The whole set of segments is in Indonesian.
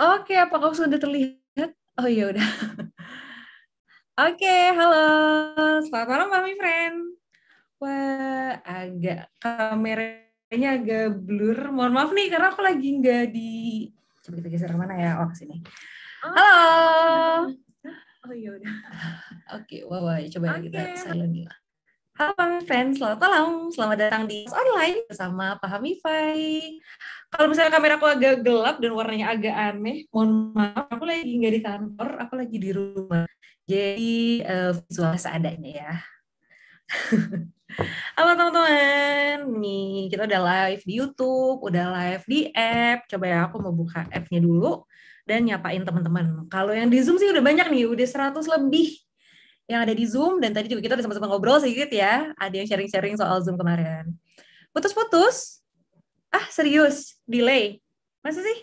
Oke, apakah sudah terlihat? Oh iya udah. Oke, halo. Selamat malam Mami Friend. Wah, agak kameranya agak blur. Mohon maaf nih karena aku lagi nggak di coba kita geser mana ya? Oh, ke sini. Oh, halo. Iya, iya. Oh iya udah. Oke, wah, wah ya coba okay. Ya kita silent lah. Halo Pahami Fans, selamat malam. Selamat datang di online bersama Pahami Fai. Kalau misalnya kamera aku agak gelap dan warnanya agak aneh, mohon maaf, aku lagi nggak di kantor, aku lagi di rumah. Jadi uh, visual seadanya ya. Halo teman-teman, nih kita udah live di YouTube, udah live di app. Coba ya aku mau buka app-nya dulu dan nyapain teman-teman. Kalau yang di Zoom sih udah banyak nih, udah 100 lebih yang ada di Zoom dan tadi juga kita udah sama-sama ngobrol sedikit ya. Ada yang sharing-sharing soal Zoom kemarin. Putus-putus? Ah, serius, delay. Masa sih?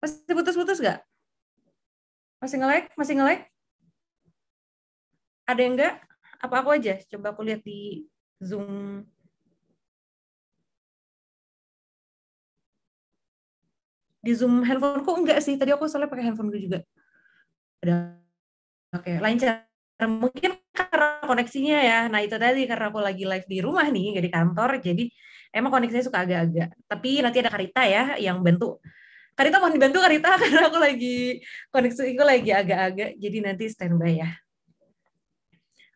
Masih putus-putus gak? Masih nge-lag? Masih nge-lag? Ada yang nggak Apa aku aja? Coba aku lihat di Zoom. Di Zoom handphone handphoneku enggak sih. Tadi aku soalnya pakai handphone gue juga. Ada Oke, lancar. Nah, mungkin karena koneksinya ya. Nah itu tadi karena aku lagi live di rumah nih, jadi kantor, jadi emang koneksinya suka agak-agak. Tapi nanti ada Karita ya yang bantu. Karita mau dibantu Karita karena aku lagi koneksi aku lagi agak-agak, jadi nanti standby ya.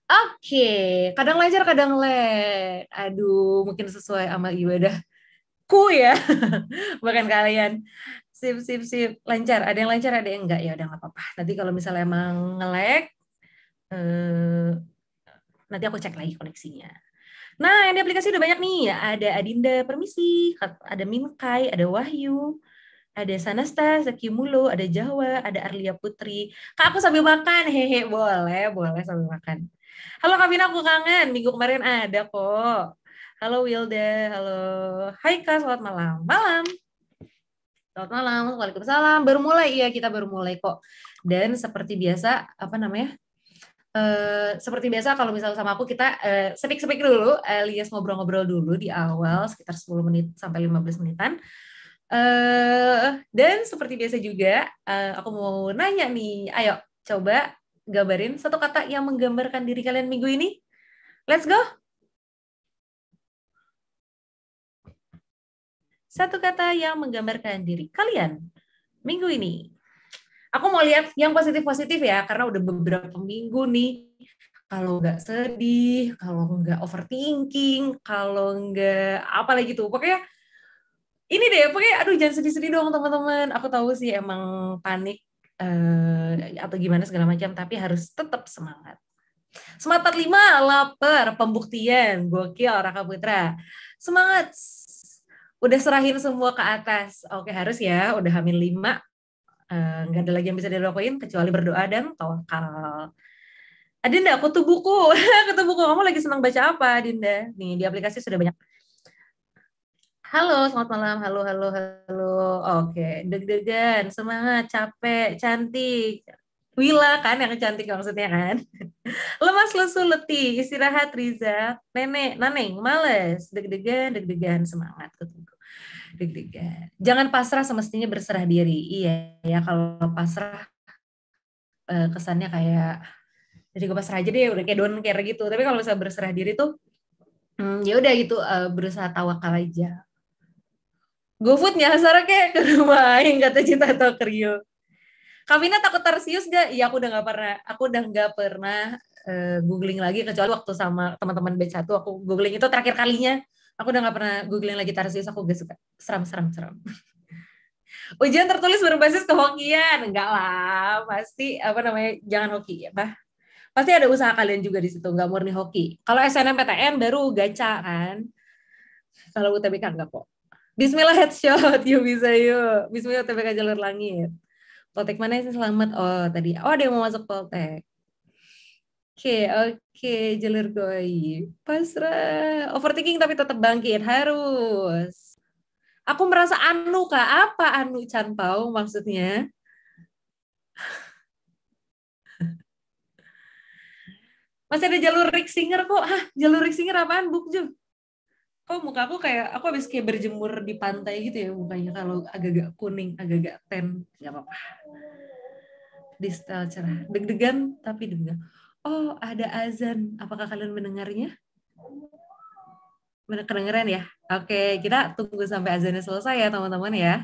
Oke, okay. kadang lancar kadang lag. Aduh, mungkin sesuai amal ibadahku ya, bukan kalian. Sip, sip, sip. Lancar. Ada yang lancar, ada yang enggak. Ya udah nggak apa-apa. Nanti kalau misalnya emang ngelek, Eh, nanti aku cek lagi koneksinya. Nah, yang di aplikasi udah banyak nih. Ada Adinda Permisi, ada Minkai, ada Wahyu, ada Sanasta, Sakimulu, ada Jawa, ada Arlia Putri. Kak, aku sambil makan. Hehe, boleh, boleh sambil makan. Halo Kak Bina, aku kangen. Minggu kemarin ada kok. Halo Wilda, halo. Hai Kak, selamat malam. Malam. Selamat malam, Waalaikumsalam. Baru mulai, ya kita baru mulai kok. Dan seperti biasa, apa namanya, Eh, seperti biasa kalau misalnya sama aku kita uh, sepik-sepik dulu alias ngobrol-ngobrol dulu di awal sekitar 10 menit sampai 15 menitan. Uh, dan seperti biasa juga uh, aku mau nanya nih, ayo coba gambarin satu kata yang menggambarkan diri kalian minggu ini. Let's go. Satu kata yang menggambarkan diri kalian minggu ini aku mau lihat yang positif-positif ya karena udah beberapa minggu nih kalau nggak sedih, kalau nggak overthinking, kalau nggak apa lagi tuh, pokoknya ini deh, pokoknya aduh jangan sedih-sedih dong teman-teman. Aku tahu sih emang panik eh, atau gimana segala macam, tapi harus tetap semangat. Semangat lima, lapar, pembuktian, gokil Raka Putra. Semangat, udah serahin semua ke atas. Oke harus ya, udah hamil lima, Eh, nggak uh, ada lagi yang bisa dilakuin kecuali berdoa dan tawakal. Adinda, kutu buku. kutu buku, kamu lagi senang baca apa, Adinda? Nih, di aplikasi sudah banyak. Halo, selamat malam. Halo, halo, halo. Oke, deg-degan, semangat, capek, cantik. Wila kan yang cantik maksudnya kan. Lemas, lesu, letih, istirahat, Riza. Nenek, naneng, males, deg-degan, deg-degan, semangat. Kutu buku deg-degan. Jangan pasrah semestinya berserah diri. Iya ya kalau pasrah eh, kesannya kayak jadi ya gue pasrah aja deh udah kayak don't care gitu. Tapi kalau misalnya berserah diri tuh hmm, ya udah gitu eh, berusaha tawakal aja. GoFood nyasar kayak ke rumah yang kata Cinta atau Tokrio. Kavina takut tersius gak? Iya aku udah nggak pernah, aku udah nggak pernah uh, googling lagi kecuali waktu sama teman-teman B 1 aku googling itu terakhir kalinya Aku udah gak pernah googling lagi Tarsius, aku gak suka. Seram, seram, seram. Ujian tertulis berbasis kehokian, enggak lah. Pasti apa namanya? Jangan hoki ya, Pak. Pasti ada usaha kalian juga di situ, nggak murni hoki. Kalau SNMPTN baru gacha kan. Kalau UTBK enggak kok. Bismillah headshot, yuk bisa yuk. Bismillah UTBK jalur langit. Poltek mana sih selamat? Oh tadi, oh ada yang mau masuk Poltek. Oke, okay, oke. Oke, jalur koi. Pasrah. Overthinking tapi tetap bangkit. Harus. Aku merasa anu, Kak. Apa anu canpau maksudnya? Masih ada jalur Rick Singer kok. Hah, jalur Rick Singer apaan, Bukju? Kok muka aku kayak, aku habis kayak berjemur di pantai gitu ya mukanya. Kalau agak-agak kuning, agak-agak ten. Gak apa-apa. Di style cerah. Deg-degan, tapi deg-degan oh ada azan, apakah kalian mendengarnya? Kedengeran ya? Oke, kita tunggu sampai azannya selesai ya teman-teman ya.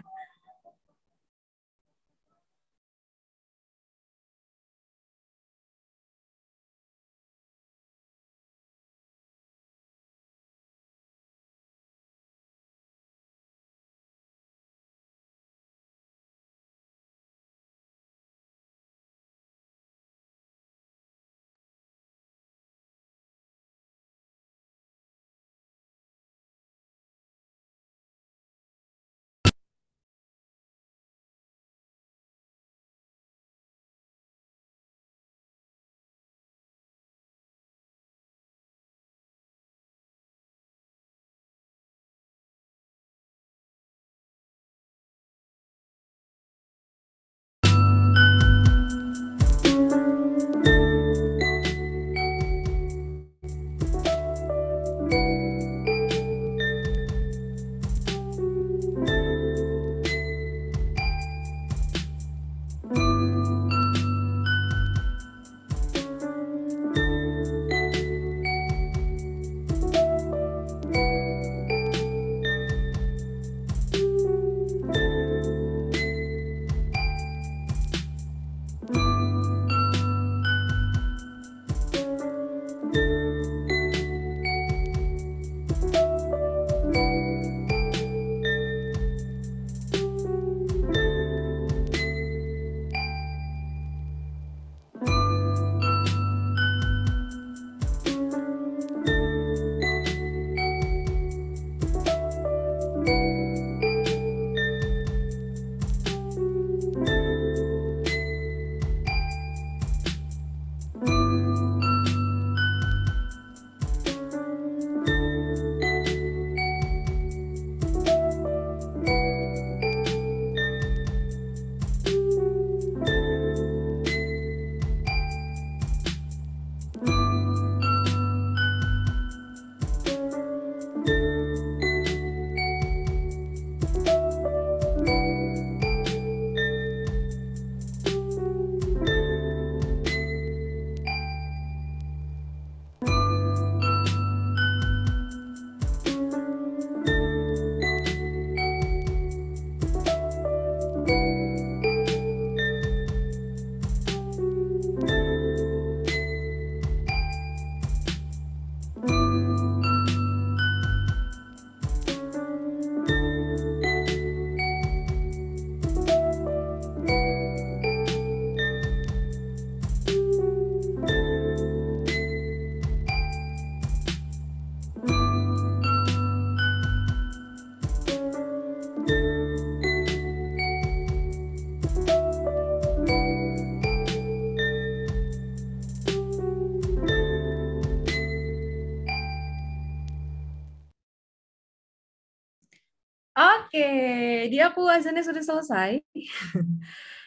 aku azannya sudah selesai.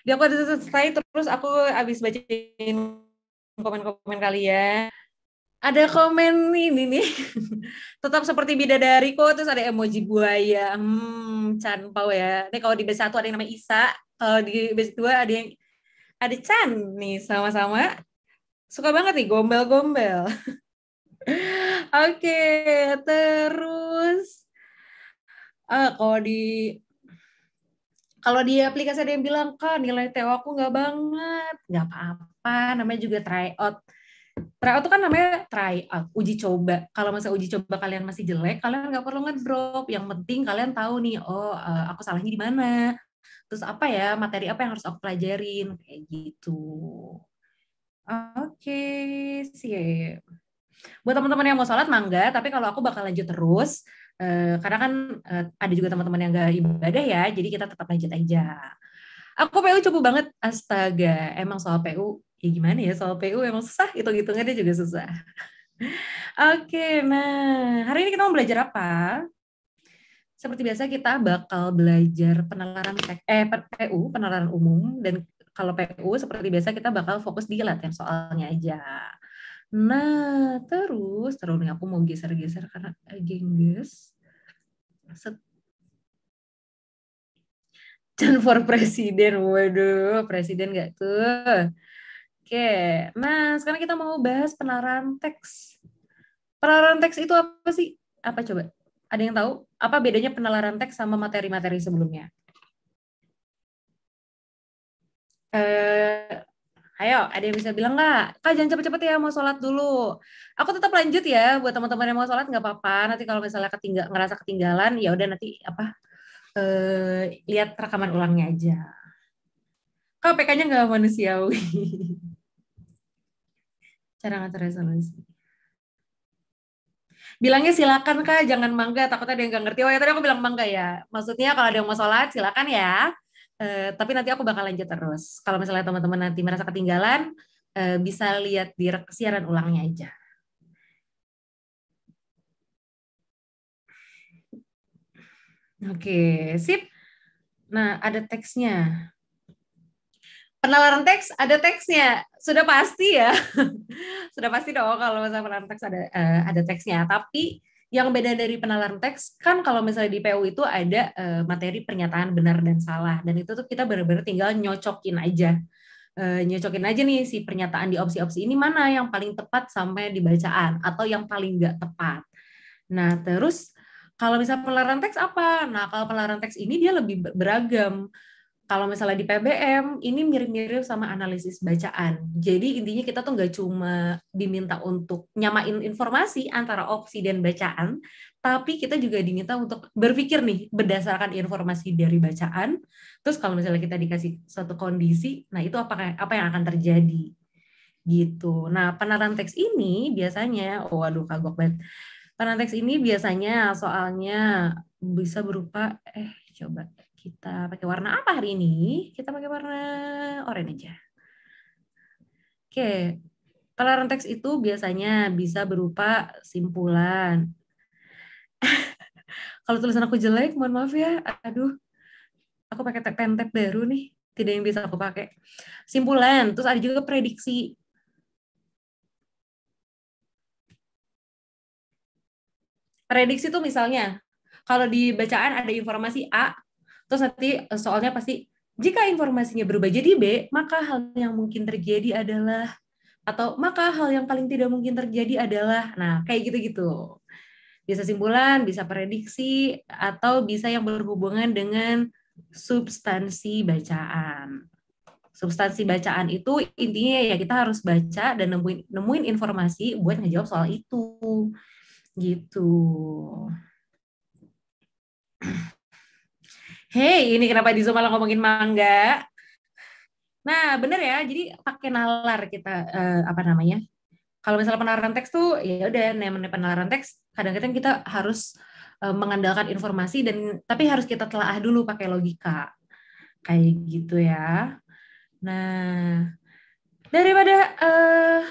Di aku sudah selesai terus aku habis bacain komen-komen kalian. Ada komen ini nih. Tetap seperti kok terus ada emoji buaya. Hmm, canpau ya. Ini kalau di base 1 ada yang namanya Isa, kalau di base 2 ada yang ada Chan nih sama-sama. Suka banget nih gombel-gombel. Oke, okay, terus uh, kalau di kalau di aplikasi ada yang bilang, kan nilai TO aku nggak banget. Nggak apa-apa, namanya juga tryout. Tryout itu kan namanya tryout, uji coba. Kalau masa uji coba kalian masih jelek, kalian nggak perlu ngedrop. Yang penting kalian tahu nih, oh eh, aku salahnya di mana. Terus apa ya, materi apa yang harus aku pelajarin. Kayak gitu. Oke, okay, siap. Buat teman-teman yang mau sholat, mangga. Tapi kalau aku bakal lanjut terus. Eh, karena kan uh, ada juga teman-teman yang gak ibadah ya, jadi kita tetap lanjut aja. Aku PU cukup banget, astaga. Emang soal PU, ya gimana ya, soal PU emang susah, itu hitung-hitungannya juga susah. Oke, nah hari ini kita mau belajar apa? Seperti biasa kita bakal belajar penalaran eh PU, penalaran umum dan kalau PU seperti biasa kita bakal fokus di latihan soalnya aja. Nah, terus, terus nih aku mau geser-geser karena eh, gengges. Set. Dan for presiden, waduh, presiden gak tuh. Oke, nah sekarang kita mau bahas penalaran teks. Penalaran teks itu apa sih? Apa coba? Ada yang tahu? Apa bedanya penalaran teks sama materi-materi sebelumnya? Eh, Ayo, ada yang bisa bilang nggak? Kak jangan cepet-cepet ya, mau sholat dulu. Aku tetap lanjut ya, buat teman-teman yang mau sholat nggak apa-apa. Nanti kalau misalnya ketinggal, ngerasa ketinggalan, ya udah nanti apa eh, lihat rekaman ulangnya aja. Kak PK-nya nggak manusiawi. Cara ngatur resolusi. Bilangnya silakan kak, jangan mangga. Takutnya ada yang nggak ngerti. Oh ya tadi aku bilang mangga ya. Maksudnya kalau ada yang mau sholat silakan ya Uh, tapi nanti aku bakal lanjut terus. Kalau misalnya teman-teman nanti merasa ketinggalan, uh, bisa lihat di siaran ulangnya aja. Oke, okay, sip. Nah, ada teksnya. Penalaran teks ada teksnya. Sudah pasti ya. Sudah pasti dong kalau misalnya penalaran teks ada uh, ada teksnya, tapi yang beda dari penalaran teks kan kalau misalnya di PU itu ada uh, materi pernyataan benar dan salah dan itu tuh kita benar-benar tinggal nyocokin aja. Uh, nyocokin aja nih si pernyataan di opsi-opsi ini mana yang paling tepat sampai di bacaan atau yang paling nggak tepat. Nah, terus kalau misalnya penalaran teks apa? Nah, kalau penalaran teks ini dia lebih beragam kalau misalnya di PBM ini mirip-mirip sama analisis bacaan. Jadi intinya kita tuh nggak cuma diminta untuk nyamain informasi antara opsi dan bacaan, tapi kita juga diminta untuk berpikir nih berdasarkan informasi dari bacaan. Terus kalau misalnya kita dikasih satu kondisi, nah itu apa apa yang akan terjadi gitu. Nah penaran teks ini biasanya, oh waduh kagok banget. Penaran teks ini biasanya soalnya bisa berupa eh coba kita pakai warna apa hari ini? Kita pakai warna oranye aja. Oke, pelarang teks itu biasanya bisa berupa simpulan. Kalau tulisan aku jelek, mohon maaf ya. Aduh, aku pakai pen tab baru nih. Tidak yang bisa aku pakai. Simpulan, terus ada juga prediksi. Prediksi itu misalnya, kalau di bacaan ada informasi A, Terus nanti eh, soalnya pasti jika informasinya berubah jadi B, maka hal yang mungkin terjadi adalah atau maka hal yang paling tidak mungkin terjadi adalah nah kayak gitu-gitu. Bisa simpulan, bisa prediksi atau bisa yang berhubungan dengan substansi bacaan. Substansi bacaan itu intinya ya kita harus baca dan nemuin nemuin informasi buat ngejawab soal itu. Gitu. Hey, ini kenapa di Zoom malah ngomongin mangga? Nah, bener ya. Jadi pakai nalar kita uh, apa namanya? Kalau misalnya penalaran teks tuh ya udah namanya penalaran teks kadang-kadang kita harus uh, mengandalkan informasi dan tapi harus kita telaah dulu pakai logika. Kayak gitu ya. Nah, daripada uh,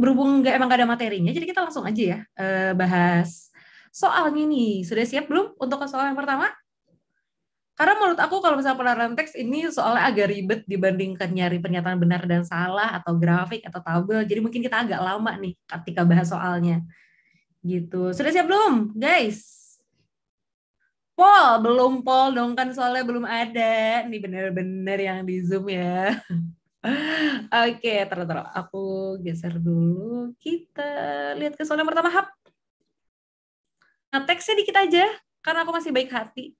berhubung nggak emang gak ada materinya, jadi kita langsung aja ya uh, bahas soalnya nih. Sudah siap belum untuk soal yang pertama? Karena menurut aku kalau misalnya penarikan teks ini soalnya agak ribet dibandingkan nyari pernyataan benar dan salah atau grafik atau tabel. Jadi mungkin kita agak lama nih ketika bahas soalnya. Gitu. Sudah siap belum, guys? Pol, belum pol dong kan soalnya belum ada. Ini benar-benar yang di Zoom ya. Oke, okay, taruh Aku geser dulu. Kita lihat ke soal yang pertama, Hap. Nah, teksnya dikit aja karena aku masih baik hati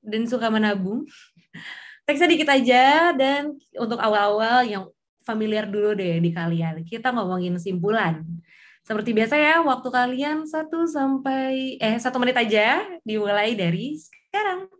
dan suka menabung. Teksnya dikit aja dan untuk awal-awal yang familiar dulu deh di kalian. Kita ngomongin simpulan. Seperti biasa ya, waktu kalian satu sampai eh satu menit aja dimulai dari sekarang.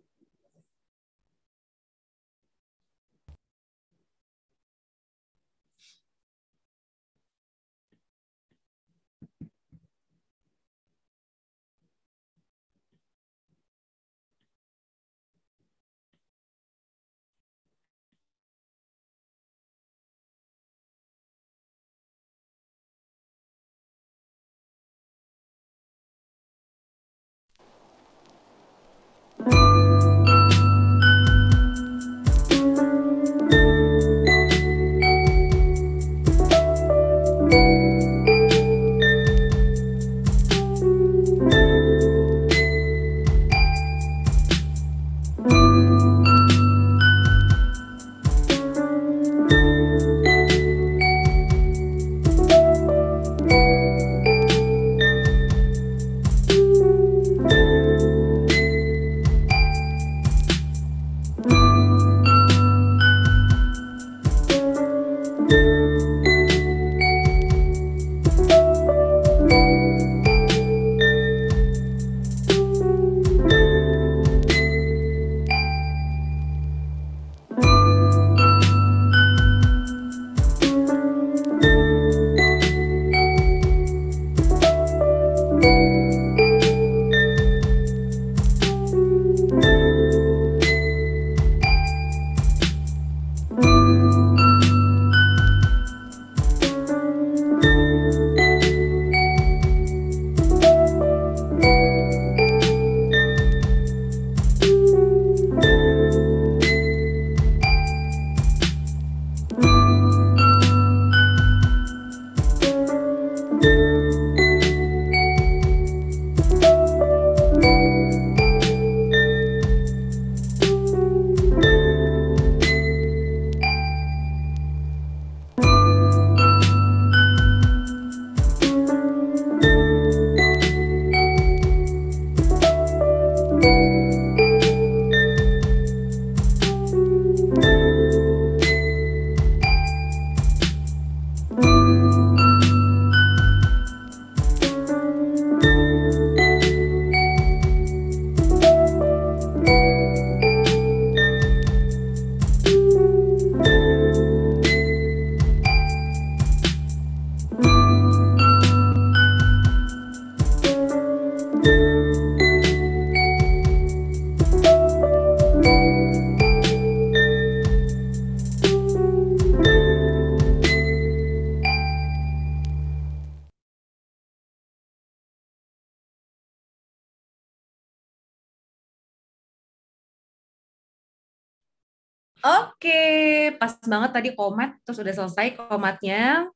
pas banget tadi komat terus udah selesai komatnya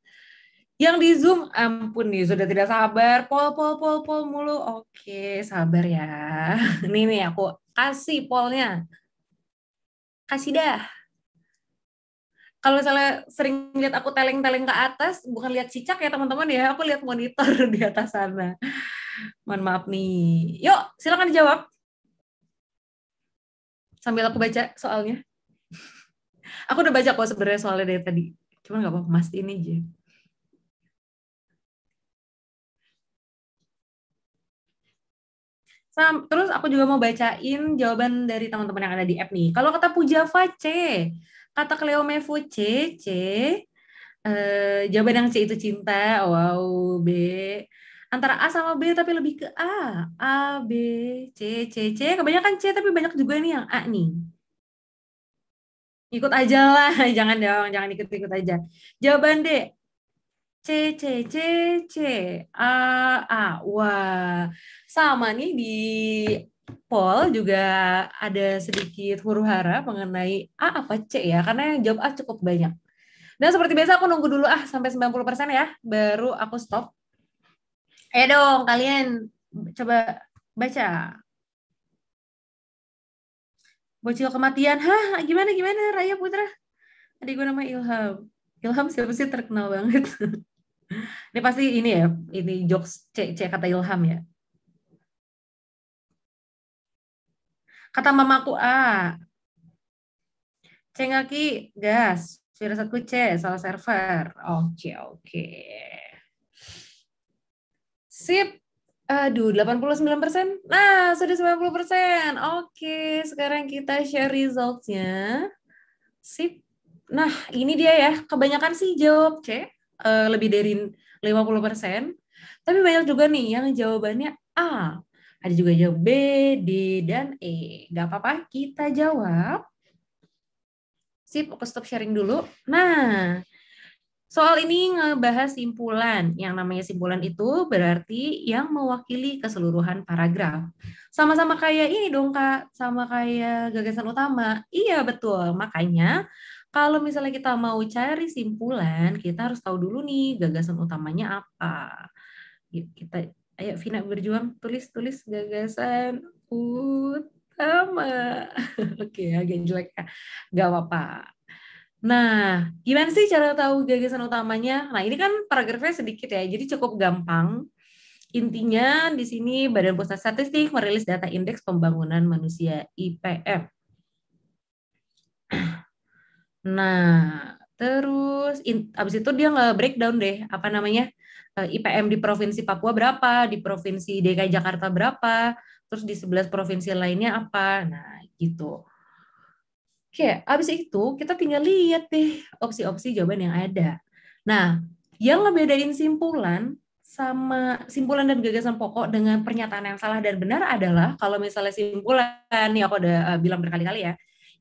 yang di Zoom, ampun nih, sudah tidak sabar. Pol, pol, pol, pol mulu. Oke, sabar ya. ini nih, aku kasih polnya. Kasih dah. Kalau misalnya sering lihat aku teleng-teleng ke atas, bukan lihat cicak ya teman-teman ya, aku lihat monitor di atas sana. Mohon maaf nih. Yuk, silakan dijawab. Sambil aku baca soalnya. Aku udah baca kok sebenarnya soalnya dari tadi. cuma nggak apa-apa, mas ini aja. Sam, terus aku juga mau bacain jawaban dari teman-teman yang ada di app nih. Kalau kata Pujava C, kata Cleo Mevo C, C. Uh, jawaban yang C itu cinta, wow, B. Antara A sama B tapi lebih ke A. A, B, C, C, C. Kebanyakan C tapi banyak juga nih yang A nih ikut aja lah jangan dong jangan ikut ikut aja jawaban D C C C C A A wah sama nih di Paul juga ada sedikit huru hara mengenai A apa C ya karena yang jawab A cukup banyak dan seperti biasa aku nunggu dulu ah sampai 90% ya baru aku stop Ayo dong kalian coba baca Bocil kematian. Hah, gimana gimana Raya Putra? Adik gue nama Ilham. Ilham siapa sih terkenal banget. ini pasti ini ya, ini jokes C, C kata Ilham ya. Kata mamaku A. Cengaki gas. Firasatku C, salah server. Oke, okay, oke. Okay. Sip. Aduh, 89%? Nah, sudah 90%. Oke, sekarang kita share results-nya. Sip. Nah, ini dia ya. Kebanyakan sih jawab C, uh, lebih dari 50%. Tapi banyak juga nih yang jawabannya A. Ada juga jawab B, D, dan E. Gak apa-apa, kita jawab. Sip, aku stop sharing dulu. Nah, Soal ini ngebahas simpulan. Yang namanya simpulan itu berarti yang mewakili keseluruhan paragraf. Sama-sama kayak ini dong, Kak. Sama kayak gagasan utama. Iya, betul. Makanya kalau misalnya kita mau cari simpulan, kita harus tahu dulu nih gagasan utamanya apa. Yuk kita ayo Vina berjuang tulis-tulis gagasan utama. Oke, agak jelek Gak apa-apa. Nah, gimana sih cara tahu gagasan utamanya? Nah, ini kan paragrafnya sedikit ya, jadi cukup gampang. Intinya di sini Badan Pusat Statistik merilis data indeks pembangunan manusia IPM. Nah, terus in, abis itu dia nggak breakdown deh apa namanya eh, IPM di provinsi Papua berapa, di provinsi DKI Jakarta berapa, terus di 11 provinsi lainnya apa. Nah, gitu. Oke, hmm. abis itu kita tinggal lihat deh opsi-opsi jawaban yang ada. Nah, yang ngebedain simpulan sama simpulan dan gagasan pokok dengan pernyataan yang salah dan benar adalah kalau misalnya simpulan, nih aku udah eh, bilang berkali-kali ya,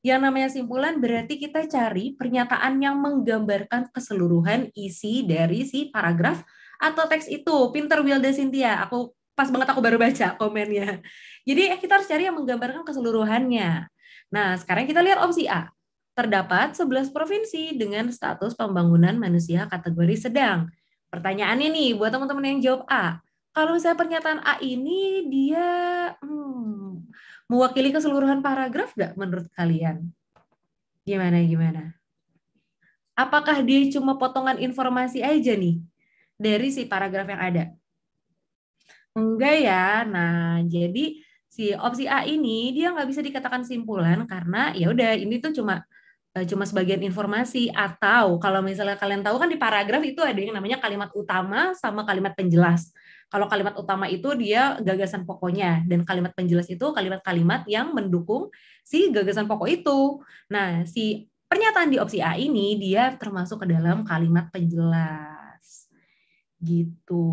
yang namanya simpulan berarti kita cari pernyataan yang menggambarkan keseluruhan isi dari si paragraf atau teks itu. Pinter Wilda Cynthia, aku pas banget aku baru baca komennya. Jadi kita harus cari yang menggambarkan keseluruhannya. Nah, sekarang kita lihat opsi A. Terdapat 11 provinsi dengan status pembangunan manusia kategori sedang. Pertanyaannya nih buat teman-teman yang jawab A. Kalau misalnya pernyataan A ini dia hmm, mewakili keseluruhan paragraf nggak menurut kalian? Gimana gimana? Apakah dia cuma potongan informasi aja nih dari si paragraf yang ada? Enggak ya. Nah, jadi si opsi A ini dia nggak bisa dikatakan simpulan karena ya udah ini tuh cuma eh, cuma sebagian informasi atau kalau misalnya kalian tahu kan di paragraf itu ada yang namanya kalimat utama sama kalimat penjelas. Kalau kalimat utama itu dia gagasan pokoknya dan kalimat penjelas itu kalimat-kalimat yang mendukung si gagasan pokok itu. Nah, si pernyataan di opsi A ini dia termasuk ke dalam kalimat penjelas. Gitu.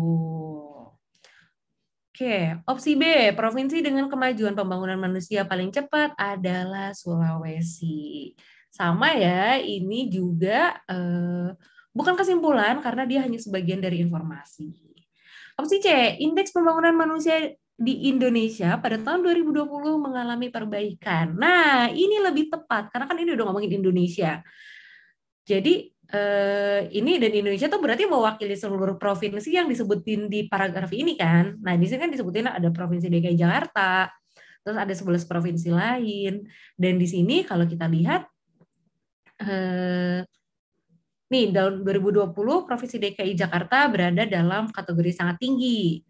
Oke, opsi B, provinsi dengan kemajuan pembangunan manusia paling cepat adalah Sulawesi. Sama ya, ini juga eh, bukan kesimpulan karena dia hanya sebagian dari informasi. Opsi C, indeks pembangunan manusia di Indonesia pada tahun 2020 mengalami perbaikan. Nah, ini lebih tepat karena kan ini udah ngomongin Indonesia. Jadi eh, ini dan Indonesia tuh berarti mewakili seluruh provinsi yang disebutin di paragraf ini kan. Nah, di sini kan disebutin ada provinsi DKI Jakarta, terus ada 11 provinsi lain. Dan di sini kalau kita lihat eh, nih tahun 2020 provinsi DKI Jakarta berada dalam kategori sangat tinggi.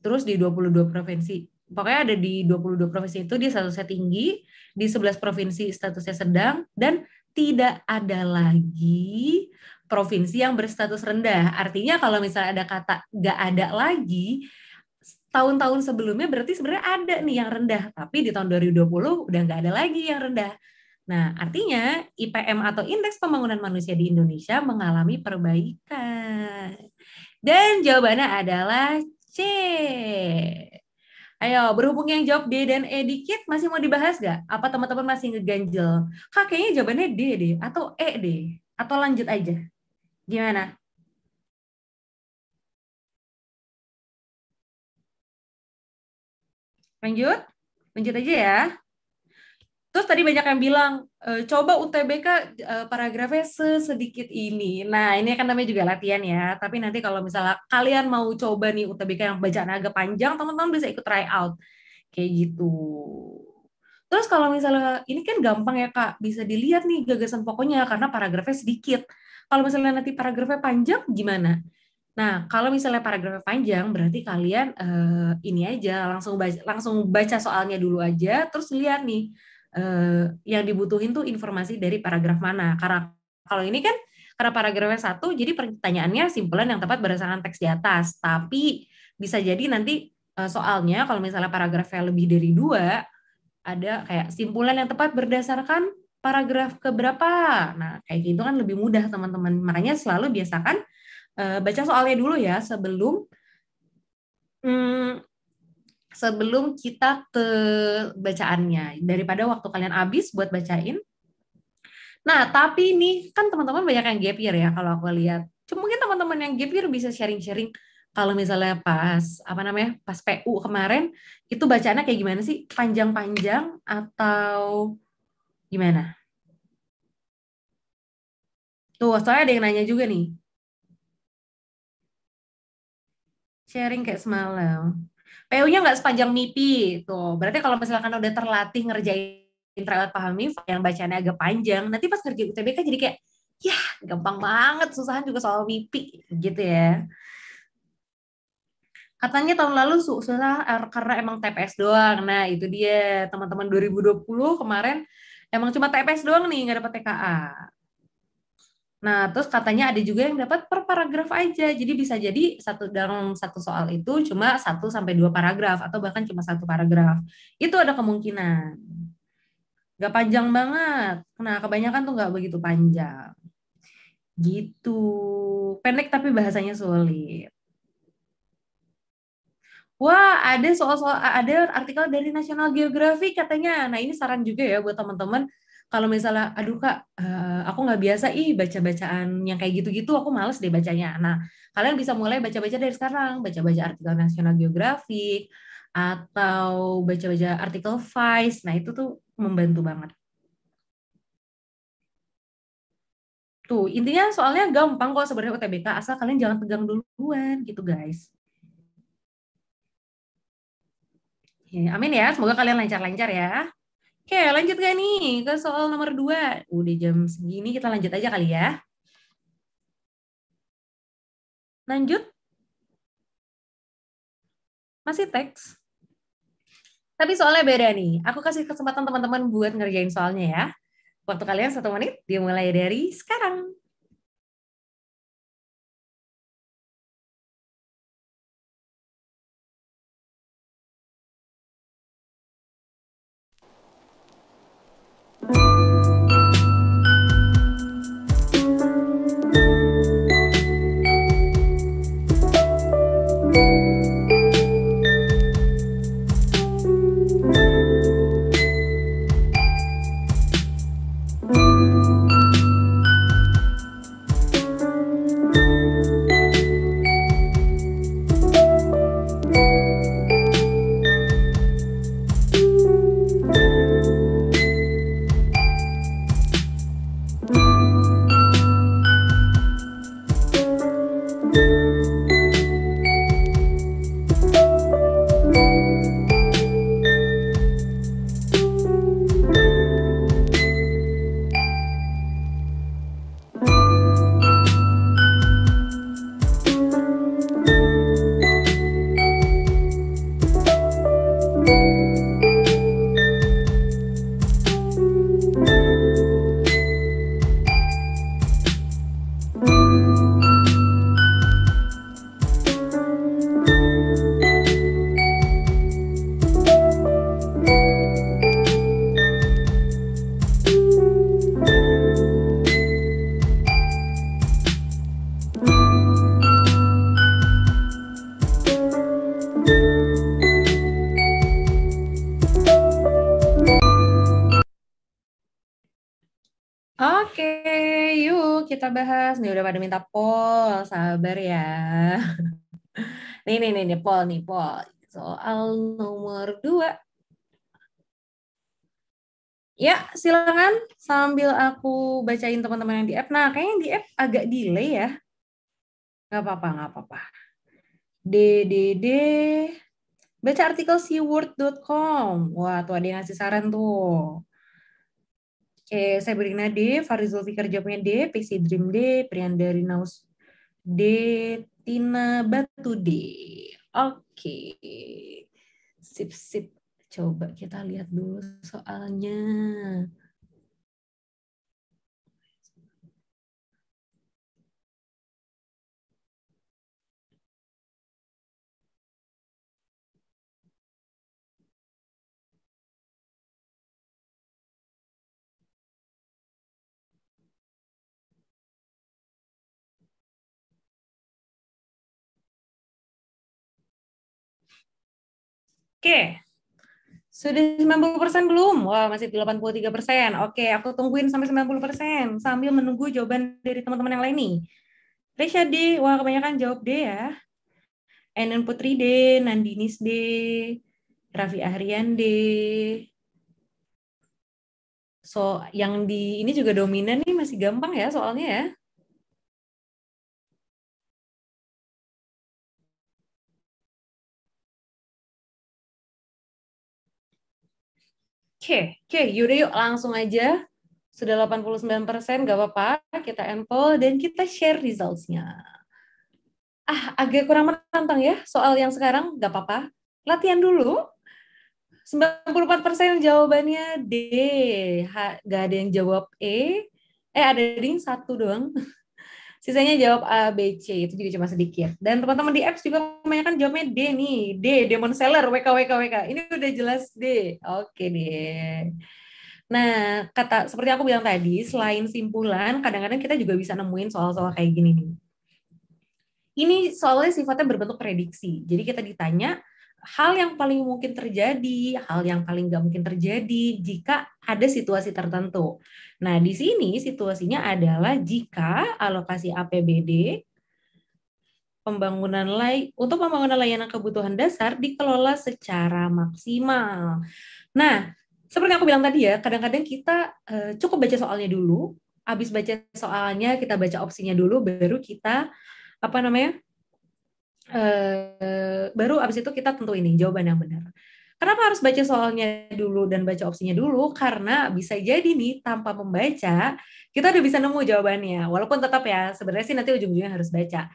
Terus di 22 provinsi pokoknya ada di 22 provinsi itu dia statusnya tinggi, di 11 provinsi statusnya sedang dan tidak ada lagi provinsi yang berstatus rendah. Artinya kalau misalnya ada kata nggak ada lagi, tahun-tahun sebelumnya berarti sebenarnya ada nih yang rendah, tapi di tahun 2020 udah nggak ada lagi yang rendah. Nah, artinya IPM atau Indeks Pembangunan Manusia di Indonesia mengalami perbaikan. Dan jawabannya adalah C. Ayo, berhubung yang jawab D dan E dikit, masih mau dibahas nggak? Apa teman-teman masih ngeganjel? Kak, kayaknya jawabannya D deh, atau E deh, atau lanjut aja. Gimana? Lanjut? Lanjut aja ya. Terus tadi banyak yang bilang e, coba UTBK e, paragrafnya sesedikit ini. Nah, ini kan namanya juga latihan ya. Tapi nanti kalau misalnya kalian mau coba nih UTBK yang bacaan agak panjang, teman-teman bisa ikut try out. Kayak gitu. Terus kalau misalnya ini kan gampang ya Kak, bisa dilihat nih gagasan pokoknya karena paragrafnya sedikit. Kalau misalnya nanti paragrafnya panjang gimana? Nah, kalau misalnya paragrafnya panjang, berarti kalian e, ini aja langsung baca, langsung baca soalnya dulu aja, terus lihat nih eh, yang dibutuhin tuh informasi dari paragraf mana. Karena kalau ini kan karena paragrafnya satu, jadi pertanyaannya simpulan yang tepat berdasarkan teks di atas. Tapi bisa jadi nanti eh, soalnya kalau misalnya paragrafnya lebih dari dua, ada kayak simpulan yang tepat berdasarkan paragraf keberapa. Nah, kayak gitu kan lebih mudah teman-teman. Makanya selalu biasakan eh, baca soalnya dulu ya sebelum hmm, sebelum kita ke bacaannya daripada waktu kalian habis buat bacain. Nah, tapi ini kan teman-teman banyak yang gap year ya kalau aku lihat. Cuma mungkin teman-teman yang gap year bisa sharing-sharing kalau misalnya pas apa namanya? pas PU kemarin itu bacaannya kayak gimana sih? Panjang-panjang atau gimana? Tuh, soalnya ada yang nanya juga nih. Sharing kayak semalam. PU-nya nggak sepanjang MIPI itu. Berarti kalau misalkan udah terlatih ngerjain paham pahami yang bacanya agak panjang, nanti pas kerja UTBK kan jadi kayak ya gampang banget susahan juga soal MIPI gitu ya. Katanya tahun lalu susah er, karena emang TPS doang. Nah, itu dia teman-teman 2020 kemarin emang cuma TPS doang nih, nggak dapat TKA. Nah, terus katanya ada juga yang dapat per paragraf aja. Jadi bisa jadi satu dalam satu soal itu cuma satu sampai dua paragraf atau bahkan cuma satu paragraf. Itu ada kemungkinan. Gak panjang banget. Nah, kebanyakan tuh gak begitu panjang. Gitu. Pendek tapi bahasanya sulit. Wah, ada soal-soal ada artikel dari National Geographic katanya. Nah, ini saran juga ya buat teman-teman kalau misalnya aduh kak eh, aku nggak biasa ih baca bacaan yang kayak gitu-gitu aku males deh bacanya nah kalian bisa mulai baca-baca dari sekarang baca-baca artikel Nasional Geographic atau baca-baca artikel Vice nah itu tuh membantu banget tuh intinya soalnya gampang kok sebenarnya UTBK asal kalian jangan pegang duluan gitu guys amin ya semoga kalian lancar-lancar ya Oke, lanjut gak nih ke soal nomor dua. Udah jam segini, kita lanjut aja kali ya. Lanjut. Masih teks. Tapi soalnya beda nih. Aku kasih kesempatan teman-teman buat ngerjain soalnya ya. Waktu kalian satu menit, dimulai dari sekarang. udah pada minta pol, sabar ya. nih, nih, nih, nih, pol, nih, pol. Soal nomor dua. Ya, silakan sambil aku bacain teman-teman yang di app. Nah, kayaknya di app agak delay ya. Gak apa-apa, gak apa-apa. DDD. Baca artikel seaword.com. Wah, tuh ada yang ngasih saran tuh eh, Sabrina D, Farizul Fikar jawabnya D, Pixie Dream D, Prianda Rinaus D, Tina Batu D. Oke. Sip, sip. Coba kita lihat dulu soalnya. Oke. Sudah 90% belum? Wah, masih 83%. Oke, aku tungguin sampai 90% sambil menunggu jawaban dari teman-teman yang lain nih. Resha D, wah kebanyakan jawab D ya. Enen Putri D, Nandinis D, Raffi Ahrian D. So, yang di ini juga dominan nih masih gampang ya soalnya ya. Oke, okay, okay, yaudah yuk langsung aja. Sudah 89%, gak apa-apa. Kita poll dan kita share results-nya. Ah, agak kurang menantang ya soal yang sekarang, gak apa-apa. Latihan dulu. 94% jawabannya D. gak ada yang jawab E. Eh, ada ding satu doang sisanya jawab A, B, C itu juga cuma sedikit. Dan teman-teman di apps juga kebanyakan jawabnya D nih, D, demon seller, WK, WK, WK. Ini udah jelas D. Oke deh. Nah, kata seperti aku bilang tadi, selain simpulan, kadang-kadang kita juga bisa nemuin soal-soal kayak gini nih. Ini soalnya sifatnya berbentuk prediksi. Jadi kita ditanya, hal yang paling mungkin terjadi, hal yang paling nggak mungkin terjadi jika ada situasi tertentu. Nah, di sini situasinya adalah jika alokasi APBD pembangunan lay untuk pembangunan layanan kebutuhan dasar dikelola secara maksimal. Nah, seperti yang aku bilang tadi ya, kadang-kadang kita eh, cukup baca soalnya dulu, habis baca soalnya kita baca opsinya dulu baru kita apa namanya? Eh, baru abis itu kita tentu ini jawaban yang benar. Kenapa harus baca soalnya dulu dan baca opsinya dulu? Karena bisa jadi nih tanpa membaca kita udah bisa nemu jawabannya. Walaupun tetap ya sebenarnya sih nanti ujung-ujungnya harus baca.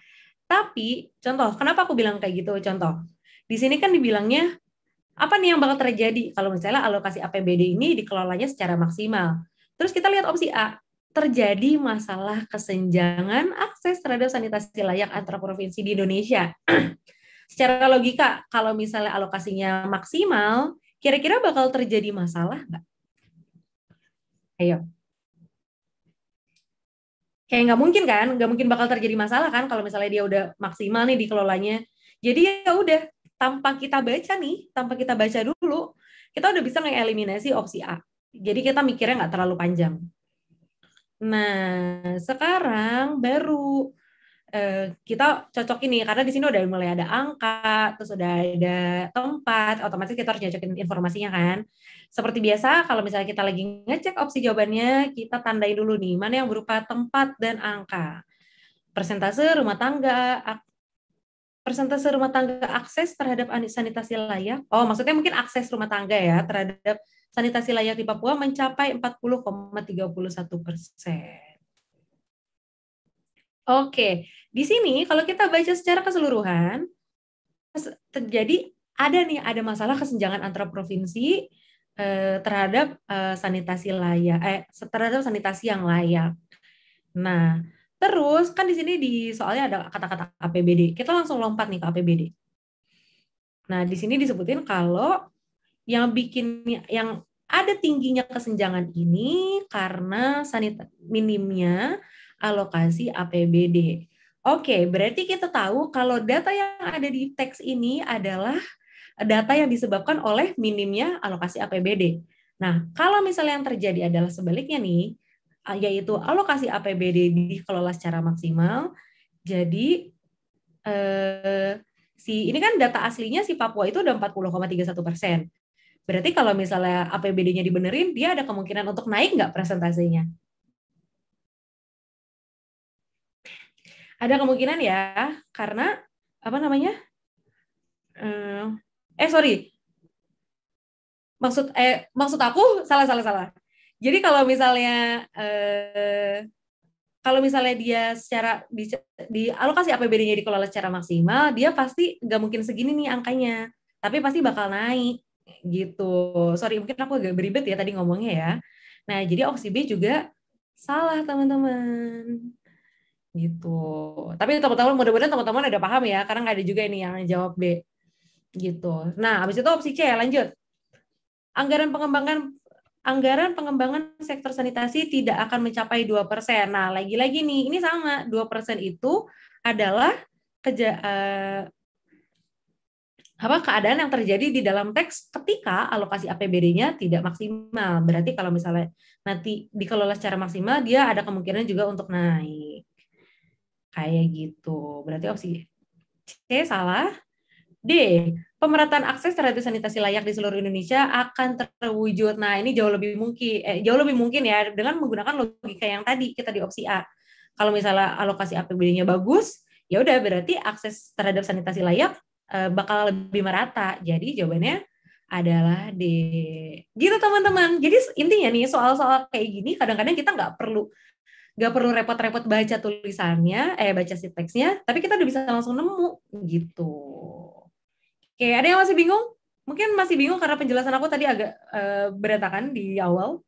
Tapi contoh, kenapa aku bilang kayak gitu? Contoh, di sini kan dibilangnya apa nih yang bakal terjadi kalau misalnya alokasi APBD ini dikelolanya secara maksimal. Terus kita lihat opsi A terjadi masalah kesenjangan akses terhadap sanitasi layak antar provinsi di Indonesia. Secara logika, kalau misalnya alokasinya maksimal, kira-kira bakal terjadi masalah nggak? Ayo. Kayak nggak mungkin kan, nggak mungkin bakal terjadi masalah kan kalau misalnya dia udah maksimal nih dikelolanya. Jadi ya udah, tanpa kita baca nih, tanpa kita baca dulu, kita udah bisa ngeliminasi opsi A. Jadi kita mikirnya nggak terlalu panjang. Nah, sekarang baru uh, kita cocok ini karena di sini udah mulai ada angka, terus udah ada tempat, otomatis kita harus cocokin informasinya kan. Seperti biasa, kalau misalnya kita lagi ngecek opsi jawabannya, kita tandai dulu nih mana yang berupa tempat dan angka. Persentase rumah tangga, persentase rumah tangga akses terhadap sanitasi layak. Oh, maksudnya mungkin akses rumah tangga ya terhadap sanitasi layak di Papua mencapai 40,31 persen. Oke, di sini kalau kita baca secara keseluruhan, terjadi ada nih ada masalah kesenjangan antar provinsi eh, terhadap eh, sanitasi layak, eh, terhadap sanitasi yang layak. Nah, terus kan di sini di soalnya ada kata-kata APBD. Kita langsung lompat nih ke APBD. Nah, di sini disebutin kalau yang bikin yang ada tingginya kesenjangan ini karena sanit minimnya alokasi APBD. Oke, berarti kita tahu kalau data yang ada di teks ini adalah data yang disebabkan oleh minimnya alokasi APBD. Nah, kalau misalnya yang terjadi adalah sebaliknya nih, yaitu alokasi APBD dikelola secara maksimal, jadi eh, si ini kan data aslinya si Papua itu udah 40,31 persen. Berarti kalau misalnya APBD-nya dibenerin, dia ada kemungkinan untuk naik nggak presentasinya? Ada kemungkinan ya, karena apa namanya? Eh, eh sorry, maksud eh maksud aku salah salah salah. Jadi kalau misalnya eh, kalau misalnya dia secara di, di alokasi APBD-nya dikelola secara maksimal, dia pasti nggak mungkin segini nih angkanya, tapi pasti bakal naik gitu. Sorry, mungkin aku agak beribet ya tadi ngomongnya ya. Nah, jadi opsi B juga salah teman-teman. Gitu. Tapi teman-teman mudah-mudahan teman-teman udah paham ya, karena nggak ada juga ini yang jawab B. Gitu. Nah, habis itu opsi C, lanjut. Anggaran pengembangan anggaran pengembangan sektor sanitasi tidak akan mencapai dua persen Nah, lagi-lagi nih, ini sama. dua persen itu adalah keja, uh, apa keadaan yang terjadi di dalam teks ketika alokasi APBD-nya tidak maksimal. Berarti kalau misalnya nanti dikelola secara maksimal, dia ada kemungkinan juga untuk naik. Kayak gitu. Berarti opsi C salah. D. Pemerataan akses terhadap sanitasi layak di seluruh Indonesia akan terwujud. Nah, ini jauh lebih mungkin eh, jauh lebih mungkin ya dengan menggunakan logika yang tadi kita di opsi A. Kalau misalnya alokasi APBD-nya bagus, ya udah berarti akses terhadap sanitasi layak Eh, bakal lebih merata. Jadi jawabannya adalah D. Gitu teman-teman. Jadi intinya nih soal-soal kayak gini kadang-kadang kita nggak perlu nggak perlu repot-repot baca tulisannya, eh baca si teksnya, tapi kita udah bisa langsung nemu gitu. Oke, ada yang masih bingung? Mungkin masih bingung karena penjelasan aku tadi agak uh, berantakan di awal.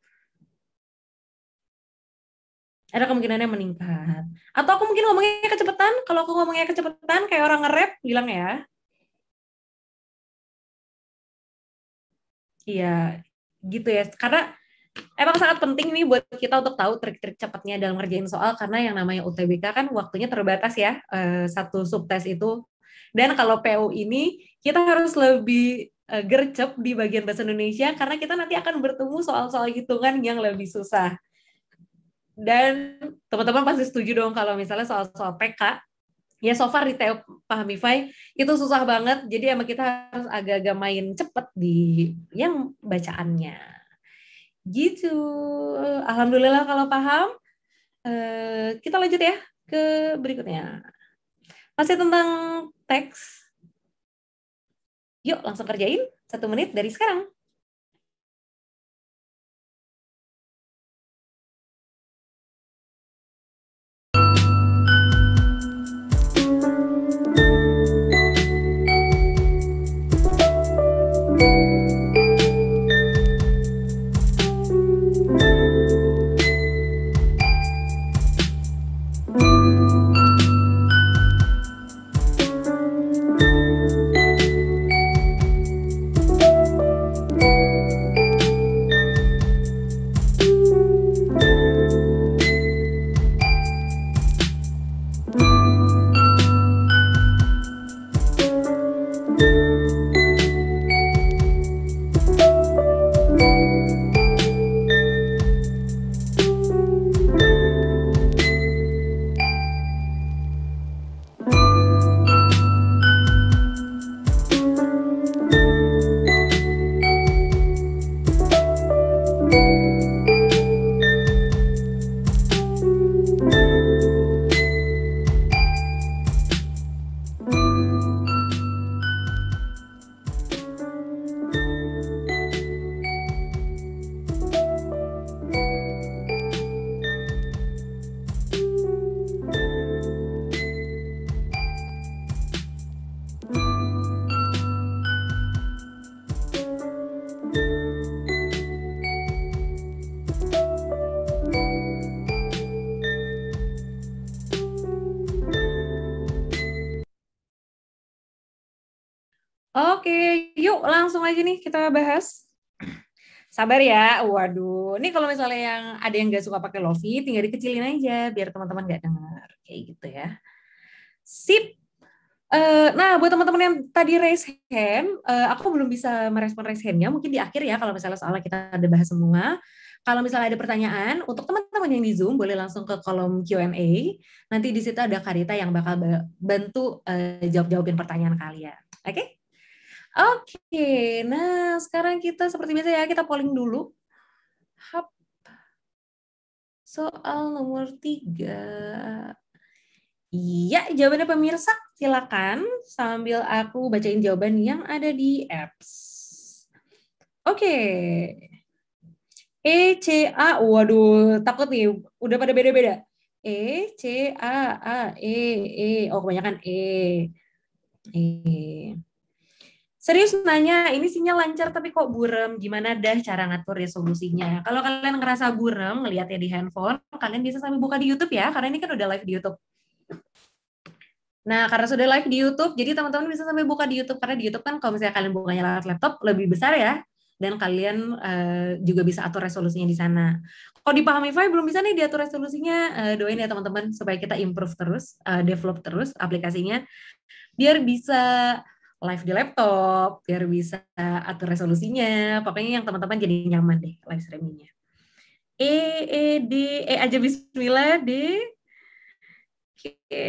Ada kemungkinannya meningkat. Atau aku mungkin ngomongnya kecepatan, kalau aku ngomongnya kecepatan kayak orang nge-rap bilang ya. Iya, gitu ya. Karena emang sangat penting nih buat kita untuk tahu trik-trik cepatnya dalam ngerjain soal karena yang namanya UTBK kan waktunya terbatas ya. Eh, satu subtes itu dan kalau PU ini kita harus lebih eh, gercep di bagian bahasa Indonesia karena kita nanti akan bertemu soal-soal hitungan yang lebih susah. Dan teman-teman pasti setuju dong kalau misalnya soal-soal PK ya so far retail pahami Fai itu susah banget jadi emang kita harus agak-agak main cepet di yang bacaannya gitu alhamdulillah kalau paham eh, kita lanjut ya ke berikutnya masih tentang teks yuk langsung kerjain satu menit dari sekarang Sabar ya. Waduh. Ini kalau misalnya yang ada yang nggak suka pakai lofi, tinggal dikecilin aja biar teman-teman nggak dengar. Kayak gitu ya. Sip. Uh, nah, buat teman-teman yang tadi raise hand, uh, aku belum bisa merespon raise hand-nya. Mungkin di akhir ya, kalau misalnya soalnya kita ada bahas semua. Kalau misalnya ada pertanyaan, untuk teman-teman yang di Zoom, boleh langsung ke kolom Q&A. Nanti di situ ada Karita yang bakal bantu uh, jawab-jawabin pertanyaan kalian. Oke? Okay? Oke, okay, nah sekarang kita seperti biasa ya, kita polling dulu. Hap. Soal nomor tiga. Iya, jawabannya pemirsa. Silakan sambil aku bacain jawaban yang ada di apps. Oke. Okay. E, C, A. Waduh, takut nih. Udah pada beda-beda. E, C, A, A, E, E. Oh, kebanyakan E. E serius nanya ini sinyal lancar tapi kok burem gimana dah cara ngatur resolusinya ya kalau kalian ngerasa burem ngelihatnya di handphone kalian bisa sambil buka di YouTube ya karena ini kan udah live di YouTube Nah, karena sudah live di YouTube, jadi teman-teman bisa sambil buka di YouTube karena di YouTube kan kalau misalnya kalian bukanya lewat laptop lebih besar ya dan kalian uh, juga bisa atur resolusinya di sana. Kalau dipahami Fai belum bisa nih diatur resolusinya, uh, doain ya teman-teman supaya kita improve terus, uh, develop terus aplikasinya biar bisa live di laptop biar bisa atur resolusinya pokoknya yang teman-teman jadi nyaman deh live streamingnya e e d e aja Bismillah d oke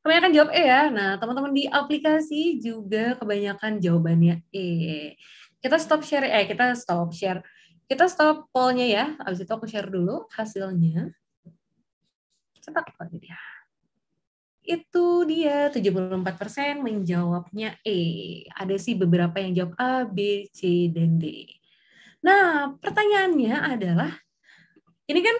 kebanyakan jawab e ya nah teman-teman di aplikasi juga kebanyakan jawabannya e kita stop share eh kita stop share kita stop pollnya ya abis itu aku share dulu hasilnya cetak kok jadi ya itu dia 74% menjawabnya E. Ada sih beberapa yang jawab A, B, C, dan D. Nah, pertanyaannya adalah, ini kan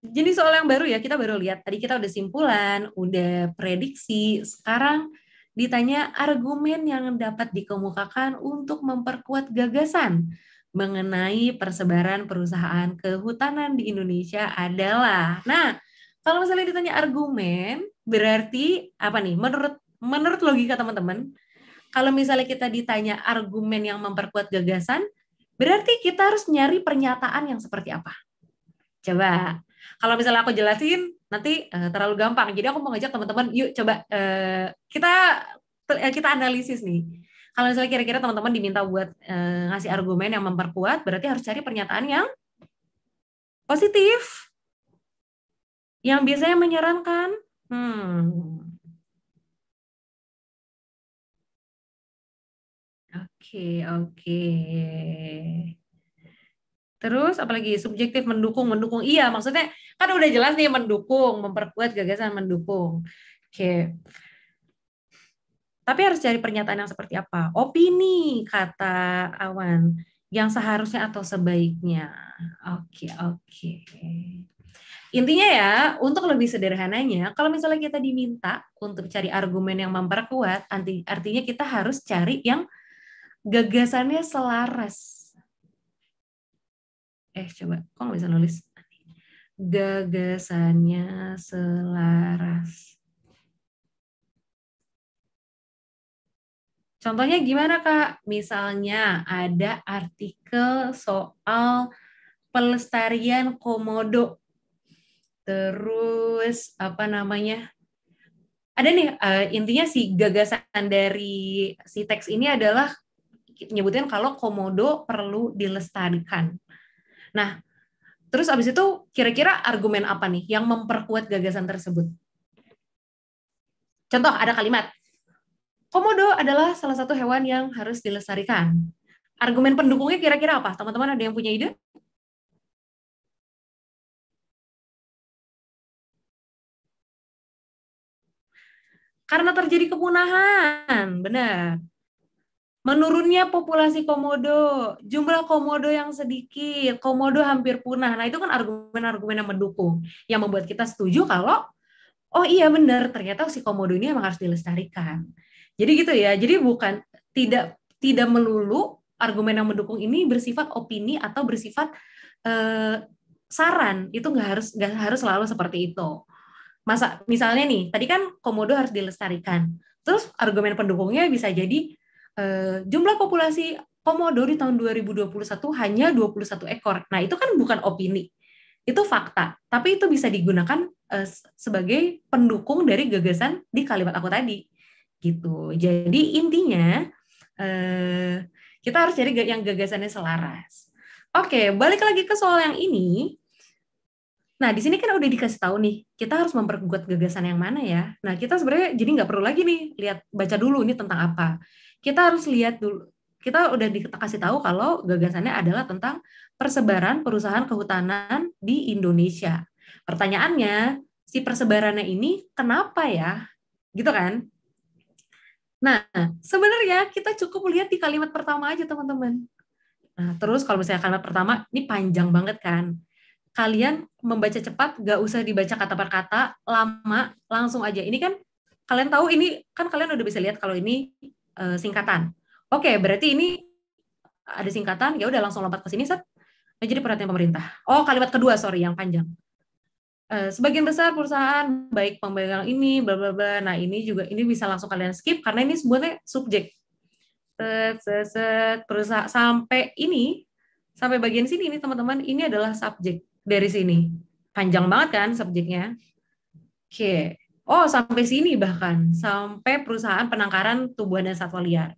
jenis soal yang baru ya, kita baru lihat. Tadi kita udah simpulan, udah prediksi, sekarang ditanya argumen yang dapat dikemukakan untuk memperkuat gagasan mengenai persebaran perusahaan kehutanan di Indonesia adalah. Nah, kalau misalnya ditanya argumen, Berarti apa nih? Menurut menurut logika teman-teman, kalau misalnya kita ditanya argumen yang memperkuat gagasan, berarti kita harus nyari pernyataan yang seperti apa. Coba. Kalau misalnya aku jelasin nanti uh, terlalu gampang. Jadi aku mau ngajak teman-teman, yuk coba uh, kita eh, kita analisis nih. Kalau misalnya kira-kira teman-teman diminta buat uh, ngasih argumen yang memperkuat, berarti harus cari pernyataan yang positif, yang biasanya menyarankan, Hmm. Oke, okay, oke. Okay. Terus apalagi subjektif mendukung mendukung. Iya, maksudnya kan udah jelas nih mendukung, memperkuat gagasan mendukung. Oke. Okay. Tapi harus cari pernyataan yang seperti apa? Opini kata Awan yang seharusnya atau sebaiknya. Oke, okay, oke. Okay. Intinya ya, untuk lebih sederhananya, kalau misalnya kita diminta untuk cari argumen yang memperkuat, artinya kita harus cari yang gagasannya selaras. Eh, coba, kok nggak bisa nulis? Gagasannya selaras. Contohnya gimana Kak? Misalnya ada artikel soal pelestarian komodo Terus apa namanya? Ada nih uh, intinya si gagasan dari si teks ini adalah nyebutin kalau komodo perlu dilestarikan. Nah, terus abis itu kira-kira argumen apa nih yang memperkuat gagasan tersebut? Contoh ada kalimat Komodo adalah salah satu hewan yang harus dilestarikan. Argumen pendukungnya kira-kira apa? Teman-teman ada yang punya ide? Karena terjadi kepunahan, benar. Menurunnya populasi komodo, jumlah komodo yang sedikit, komodo hampir punah. Nah, itu kan argumen-argumen yang mendukung, yang membuat kita setuju kalau, oh iya benar, ternyata si komodo ini memang harus dilestarikan. Jadi gitu ya, jadi bukan tidak tidak melulu argumen yang mendukung ini bersifat opini atau bersifat eh, saran itu nggak harus nggak harus selalu seperti itu masa misalnya nih tadi kan komodo harus dilestarikan terus argumen pendukungnya bisa jadi eh, jumlah populasi komodo di tahun 2021 hanya 21 ekor nah itu kan bukan opini itu fakta tapi itu bisa digunakan eh, sebagai pendukung dari gagasan di kalimat aku tadi gitu jadi intinya eh, kita harus cari yang gagasannya selaras oke balik lagi ke soal yang ini Nah, di sini kan udah dikasih tahu nih, kita harus memperkuat gagasan yang mana ya. Nah, kita sebenarnya jadi nggak perlu lagi nih lihat baca dulu ini tentang apa. Kita harus lihat dulu. Kita udah dikasih tahu kalau gagasannya adalah tentang persebaran perusahaan kehutanan di Indonesia. Pertanyaannya, si persebarannya ini kenapa ya? Gitu kan? Nah, sebenarnya kita cukup lihat di kalimat pertama aja, teman-teman. Nah, terus kalau misalnya kalimat pertama, ini panjang banget kan? kalian membaca cepat, gak usah dibaca kata per kata, lama, langsung aja. Ini kan kalian tahu ini kan kalian udah bisa lihat kalau ini e, singkatan. Oke, berarti ini ada singkatan, ya udah langsung lompat ke sini set. Nah, jadi perhatian pemerintah. Oh, kalimat kedua sorry yang panjang. E, sebagian besar perusahaan baik pemegang ini bla bla bla. Nah, ini juga ini bisa langsung kalian skip karena ini sebenarnya subjek. Set, set, set, perusahaan sampai ini sampai bagian sini ini teman-teman ini adalah subjek dari sini. Panjang banget kan subjeknya. Oke. Oh, sampai sini bahkan. Sampai perusahaan penangkaran tubuhan dan satwa liar.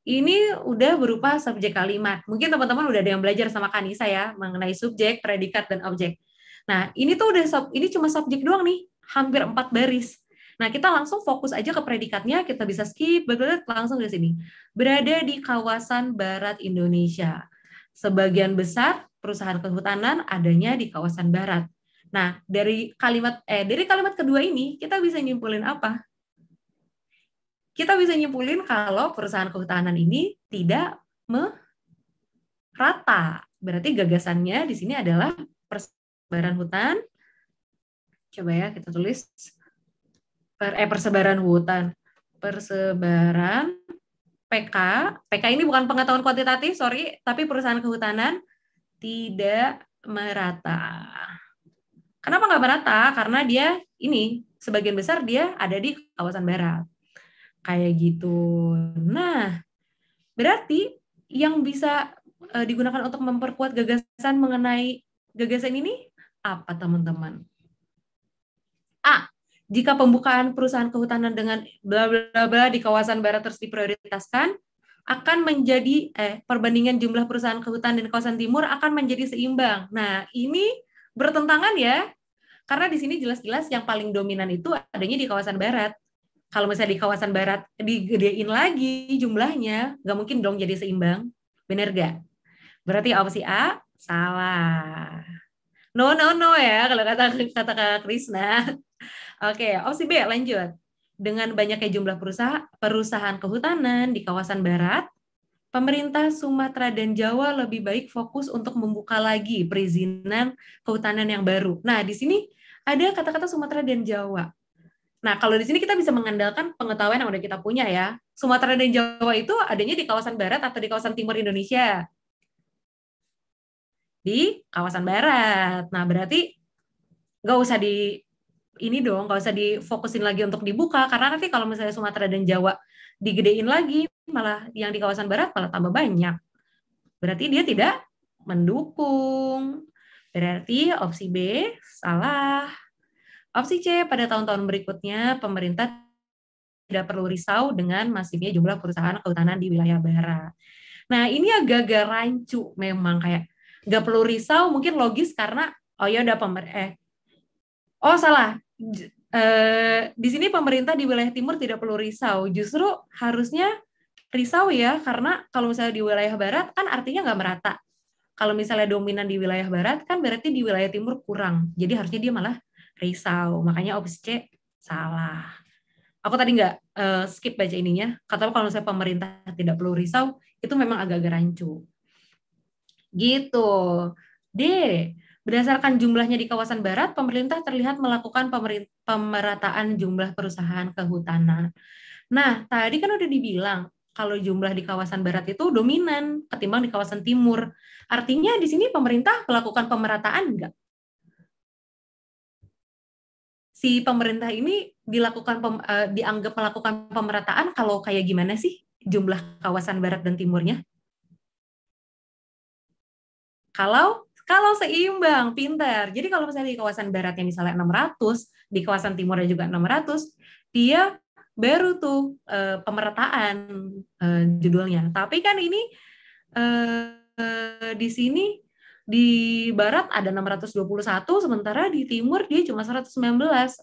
Ini udah berupa subjek kalimat. Mungkin teman-teman udah ada yang belajar sama Kanisa ya mengenai subjek, predikat, dan objek. Nah, ini tuh udah sub, ini cuma subjek doang nih, hampir empat baris. Nah, kita langsung fokus aja ke predikatnya, kita bisa skip, langsung ke sini. Berada di kawasan barat Indonesia. Sebagian besar perusahaan kehutanan adanya di kawasan barat. Nah, dari kalimat eh dari kalimat kedua ini kita bisa nyimpulin apa? Kita bisa nyimpulin kalau perusahaan kehutanan ini tidak merata. Berarti gagasannya di sini adalah persebaran hutan. Coba ya kita tulis per, eh persebaran hutan. Persebaran PK, PK ini bukan pengetahuan kuantitatif, sorry, tapi perusahaan kehutanan tidak merata. Kenapa nggak merata? Karena dia ini sebagian besar dia ada di kawasan barat. Kayak gitu. Nah, berarti yang bisa eh, digunakan untuk memperkuat gagasan mengenai gagasan ini apa teman-teman? A jika pembukaan perusahaan kehutanan dengan bla bla bla di kawasan barat terus diprioritaskan, akan menjadi eh perbandingan jumlah perusahaan kehutanan di kawasan timur akan menjadi seimbang. Nah, ini bertentangan ya. Karena di sini jelas-jelas yang paling dominan itu adanya di kawasan barat. Kalau misalnya di kawasan barat digedein lagi jumlahnya, nggak mungkin dong jadi seimbang. Benar gak? Berarti opsi A salah. No, no, no ya kalau kata kata Kak Krisna. Oke, opsi oh, B lanjut. Dengan banyaknya jumlah perusahaan, perusahaan kehutanan di kawasan barat, pemerintah Sumatera dan Jawa lebih baik fokus untuk membuka lagi perizinan kehutanan yang baru. Nah, di sini ada kata-kata Sumatera dan Jawa. Nah, kalau di sini kita bisa mengandalkan pengetahuan yang udah kita punya ya. Sumatera dan Jawa itu adanya di kawasan barat atau di kawasan timur Indonesia? Di kawasan barat. Nah, berarti nggak usah di ini dong, nggak usah difokusin lagi untuk dibuka, karena nanti kalau misalnya Sumatera dan Jawa digedein lagi, malah yang di kawasan barat malah tambah banyak. Berarti dia tidak mendukung. Berarti opsi B salah. Opsi C pada tahun-tahun berikutnya pemerintah tidak perlu risau dengan masifnya jumlah perusahaan kehutanan di wilayah barat. Nah ini agak-agak rancu memang kayak nggak perlu risau mungkin logis karena oh ya udah pemer eh oh salah Eh, di sini pemerintah di wilayah timur tidak perlu risau, justru harusnya risau ya karena kalau misalnya di wilayah barat kan artinya nggak merata. Kalau misalnya dominan di wilayah barat kan berarti di wilayah timur kurang. Jadi harusnya dia malah risau. Makanya opsi C salah. Aku tadi nggak uh, skip baca ininya. Kata kalau misalnya pemerintah tidak perlu risau, itu memang agak-agak rancu. Gitu. D Berdasarkan jumlahnya di kawasan barat, pemerintah terlihat melakukan pemerataan jumlah perusahaan kehutanan. Nah, tadi kan udah dibilang kalau jumlah di kawasan barat itu dominan ketimbang di kawasan timur. Artinya di sini pemerintah melakukan pemerataan enggak? Si pemerintah ini dilakukan pem, uh, dianggap melakukan pemerataan kalau kayak gimana sih jumlah kawasan barat dan timurnya? Kalau kalau seimbang, pintar. Jadi kalau misalnya di kawasan baratnya misalnya 600, di kawasan timurnya juga 600, dia baru tuh e, pemerataan e, judulnya. Tapi kan ini e, e, di sini di barat ada 621, sementara di timur dia cuma 119.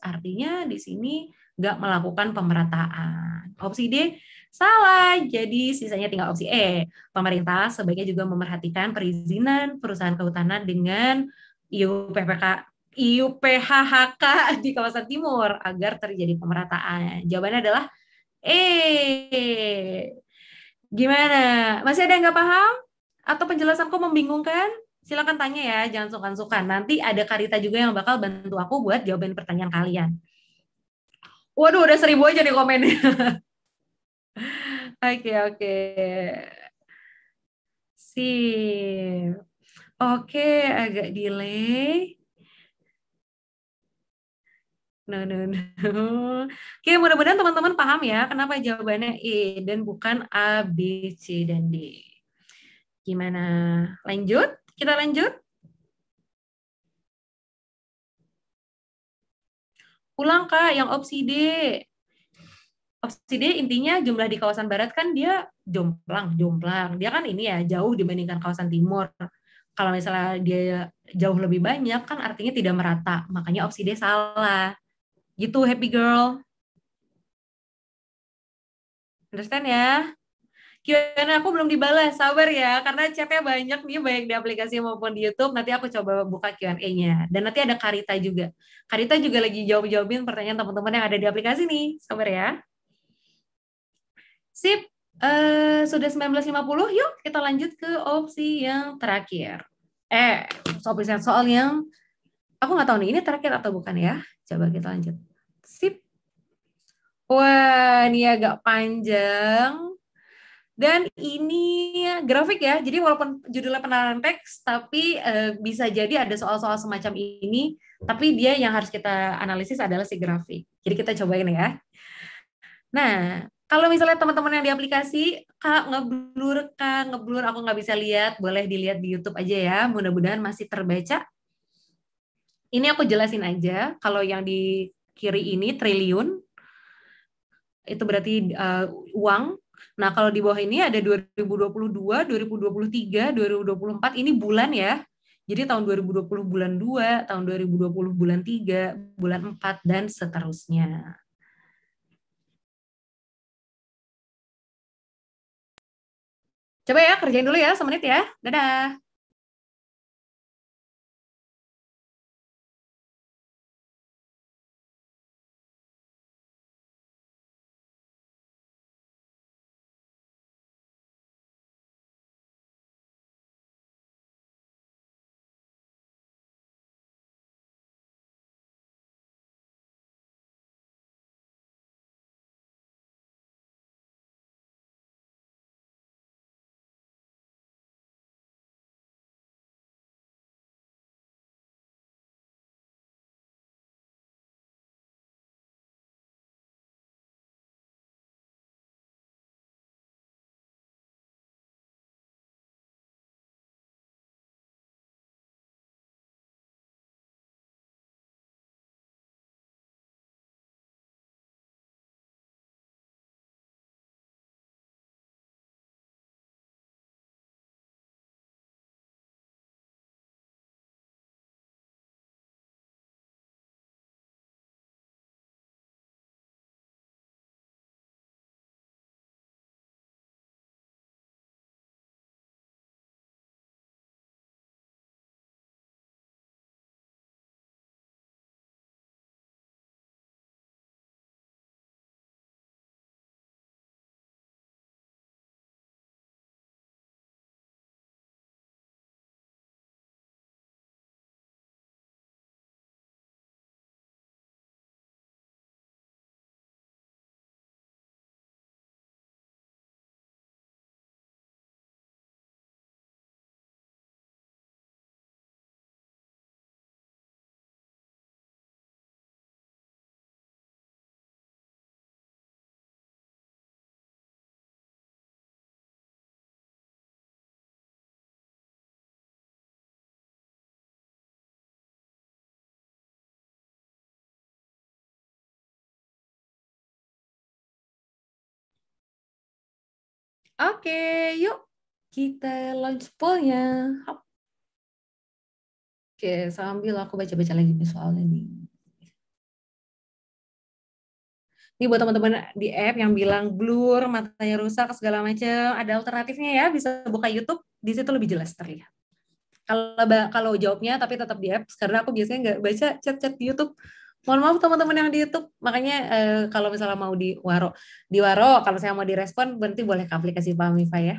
Artinya di sini nggak melakukan pemerataan. Opsi D Salah, jadi sisanya tinggal opsi E. Pemerintah sebaiknya juga memerhatikan perizinan perusahaan kehutanan dengan IUPPK IUPHHK di kawasan timur agar terjadi pemerataan. Jawabannya adalah E. Gimana? Masih ada yang nggak paham? Atau penjelasanku membingungkan? Silahkan tanya ya, jangan sungkan-sungkan. Nanti ada Karita juga yang bakal bantu aku buat jawaban pertanyaan kalian. Waduh, udah seribu aja nih komennya. Oke, oke. Si. Oke, agak delay. No, no, no. Oke, mudah-mudahan teman-teman paham ya kenapa jawabannya E dan bukan A, B, C, dan D. Gimana? Lanjut? Kita lanjut? Ulang, Kak, yang opsi D. Obsidian intinya jumlah di kawasan barat kan dia jomplang, jomplang. Dia kan ini ya jauh dibandingkan kawasan timur. Kalau misalnya dia jauh lebih banyak kan artinya tidak merata. Makanya obsidian salah. Gitu happy girl. Understand ya? Karena aku belum dibalas, sabar ya, karena chatnya banyak nih, banyak di aplikasi maupun di YouTube. Nanti aku coba buka Q&A-nya. Dan nanti ada Karita juga. Karita juga lagi jawab-jawabin pertanyaan teman-teman yang ada di aplikasi nih. Sabar ya. Sip, uh, sudah 19.50, yuk kita lanjut ke opsi yang terakhir. Eh, opsi soal yang aku nggak tahu nih ini terakhir atau bukan ya. Coba kita lanjut. Sip. Wah, ini agak panjang. Dan ini grafik ya, jadi walaupun judulnya penalaran teks, tapi e, bisa jadi ada soal-soal semacam ini, tapi dia yang harus kita analisis adalah si grafik. Jadi kita cobain ya. Nah, kalau misalnya teman-teman yang di aplikasi kak ngeblur kak ngeblur aku nggak bisa lihat boleh dilihat di YouTube aja ya mudah-mudahan masih terbaca ini aku jelasin aja kalau yang di kiri ini triliun itu berarti uh, uang nah kalau di bawah ini ada 2022 2023 2024 ini bulan ya jadi tahun 2020 bulan 2, tahun 2020 bulan 3, bulan 4, dan seterusnya. Coba ya kerjain dulu ya semenit ya. Dadah. Oke, yuk kita launch pollnya. Oke, sambil aku baca-baca lagi nih soalnya nih. Ini buat teman-teman di app yang bilang blur, matanya rusak, segala macam. Ada alternatifnya ya, bisa buka YouTube, di situ lebih jelas terlihat. Kalau kalau jawabnya tapi tetap di app, karena aku biasanya nggak baca chat-chat di YouTube mohon maaf teman-teman yang di YouTube makanya eh, kalau misalnya mau di waro di waro kalau saya mau direspon berarti boleh ke aplikasi Pamify ya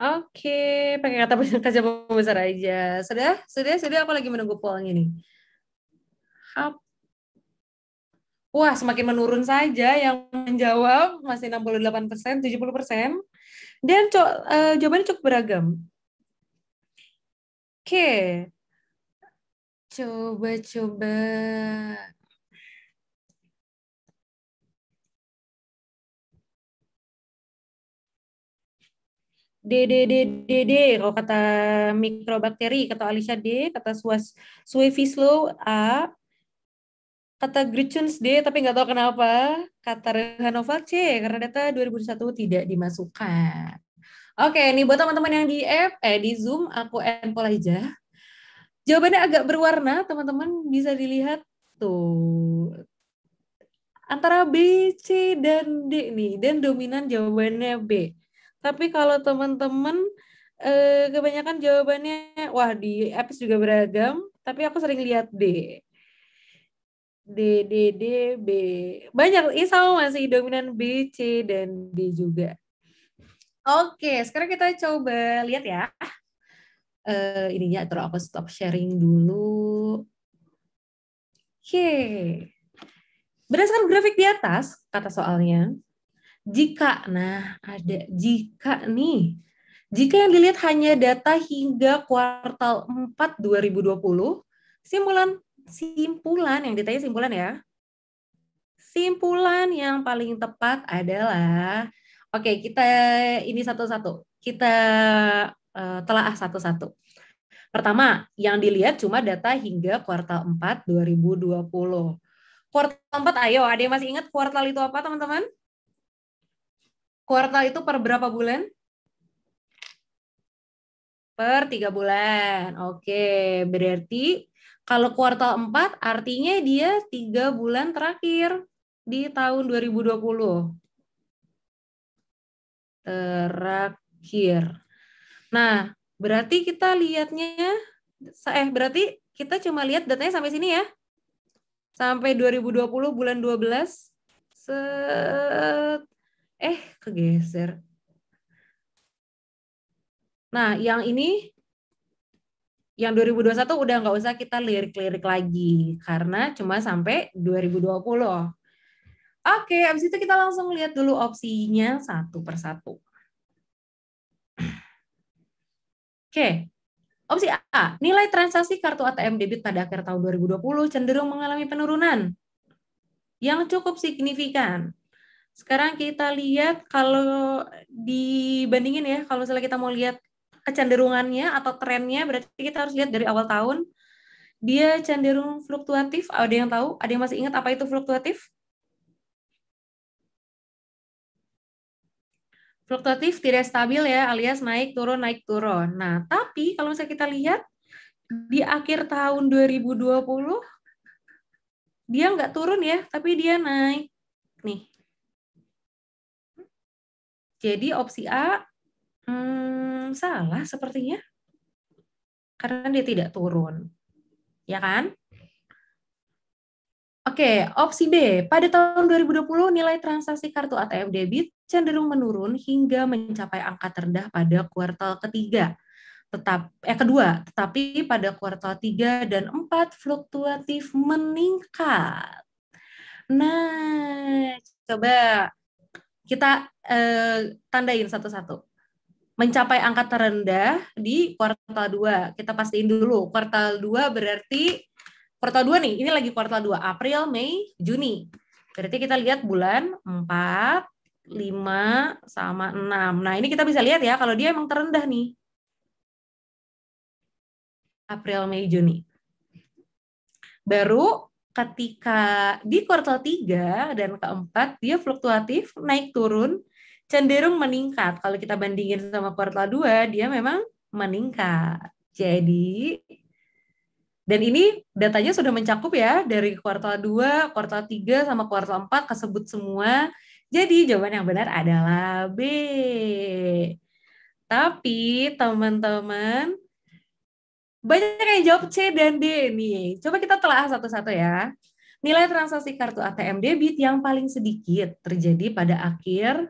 Oke, pakai kata kaca besar aja. Sudah, sudah, sudah. Aku lagi menunggu polnya ini. Hap. Wah, semakin menurun saja yang menjawab masih 68 persen, 70 persen. Dan co uh, jawabannya cukup beragam. Oke, coba-coba. D D D D D kalau kata mikrobakteri kata Alicia D kata suas Suevislo A kata Gritchuns D tapi nggak tahu kenapa kata Hanova C karena data 2001 tidak dimasukkan oke ini buat teman-teman yang di app eh di Zoom aku pola aja jawabannya agak berwarna teman-teman bisa dilihat tuh antara B, C, dan D nih. Dan dominan jawabannya B. Tapi kalau teman-teman eh, kebanyakan jawabannya wah di apps juga beragam, tapi aku sering lihat D. D D D B. Banyak ini sama masih dominan B, C dan D juga. Oke, sekarang kita coba lihat ya. Eh ininya terus aku stop sharing dulu. Oke. Okay. Berdasarkan grafik di atas, kata soalnya, jika, nah ada jika nih. Jika yang dilihat hanya data hingga kuartal 4 2020, simpulan simpulan yang ditanya simpulan ya. Simpulan yang paling tepat adalah oke, okay, kita ini satu-satu. Kita uh, telah satu-satu. Pertama, yang dilihat cuma data hingga kuartal 4 2020. Kuartal 4, ayo ada yang masih ingat kuartal itu apa teman-teman? Kuartal itu per berapa bulan? Per tiga bulan. Oke, berarti kalau kuartal 4 artinya dia tiga bulan terakhir di tahun 2020. Terakhir. Nah, berarti kita lihatnya, eh berarti kita cuma lihat datanya sampai sini ya. Sampai 2020 bulan 12. Set Eh, kegeser. Nah, yang ini yang 2021 udah nggak usah kita lirik-lirik lagi karena cuma sampai 2020. Oke, abis itu kita langsung lihat dulu opsinya satu per satu. Oke, opsi A, nilai transaksi kartu ATM debit pada akhir tahun 2020 cenderung mengalami penurunan yang cukup signifikan. Sekarang kita lihat kalau dibandingin ya, kalau misalnya kita mau lihat kecenderungannya atau trennya, berarti kita harus lihat dari awal tahun. Dia cenderung fluktuatif, ada yang tahu? Ada yang masih ingat apa itu fluktuatif? Fluktuatif tidak stabil ya, alias naik turun, naik turun. Nah, tapi kalau misalnya kita lihat, di akhir tahun 2020 dia nggak turun ya, tapi dia naik. Nih, jadi opsi A hmm, salah sepertinya. Karena dia tidak turun. Ya kan? Oke, opsi B. Pada tahun 2020, nilai transaksi kartu ATM debit cenderung menurun hingga mencapai angka terendah pada kuartal ketiga. Tetap, eh, kedua, tetapi pada kuartal 3 dan 4 fluktuatif meningkat. Nah, coba kita eh, tandain satu-satu. Mencapai angka terendah di kuartal 2. Kita pastiin dulu. Kuartal 2 berarti kuartal 2 nih, ini lagi kuartal 2, April, Mei, Juni. Berarti kita lihat bulan 4, 5 sama 6. Nah, ini kita bisa lihat ya kalau dia emang terendah nih. April, Mei, Juni. Baru ketika di kuartal 3 dan keempat dia fluktuatif, naik turun, cenderung meningkat. Kalau kita bandingin sama kuartal 2, dia memang meningkat. Jadi dan ini datanya sudah mencakup ya dari kuartal 2, kuartal 3 sama kuartal 4 kesebut semua. Jadi jawaban yang benar adalah B. Tapi teman-teman banyak yang jawab C dan D nih. Coba kita telah satu-satu ya. Nilai transaksi kartu ATM debit yang paling sedikit terjadi pada akhir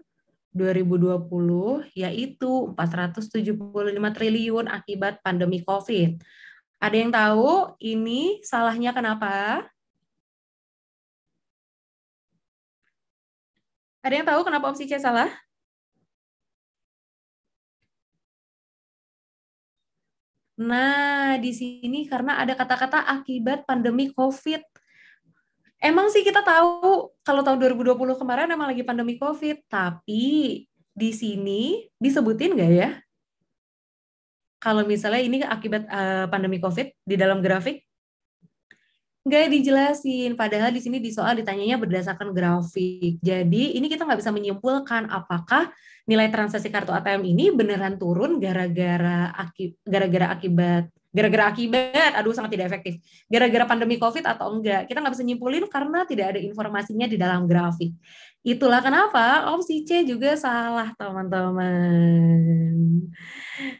2020 yaitu 475 triliun akibat pandemi COVID. Ada yang tahu ini salahnya kenapa? Ada yang tahu kenapa opsi C salah? Nah, di sini karena ada kata-kata akibat pandemi COVID. Emang sih kita tahu kalau tahun 2020 kemarin emang lagi pandemi COVID, tapi di sini disebutin nggak ya? Kalau misalnya ini akibat eh, pandemi COVID di dalam grafik? nggak dijelasin. Padahal di sini di soal ditanyanya berdasarkan grafik. Jadi ini kita nggak bisa menyimpulkan apakah nilai transaksi kartu ATM ini beneran turun gara-gara akib gara-gara akibat gara-gara akibat, aduh sangat tidak efektif. Gara-gara pandemi COVID atau enggak, kita nggak bisa nyimpulin karena tidak ada informasinya di dalam grafik. Itulah kenapa opsi C juga salah, teman-teman.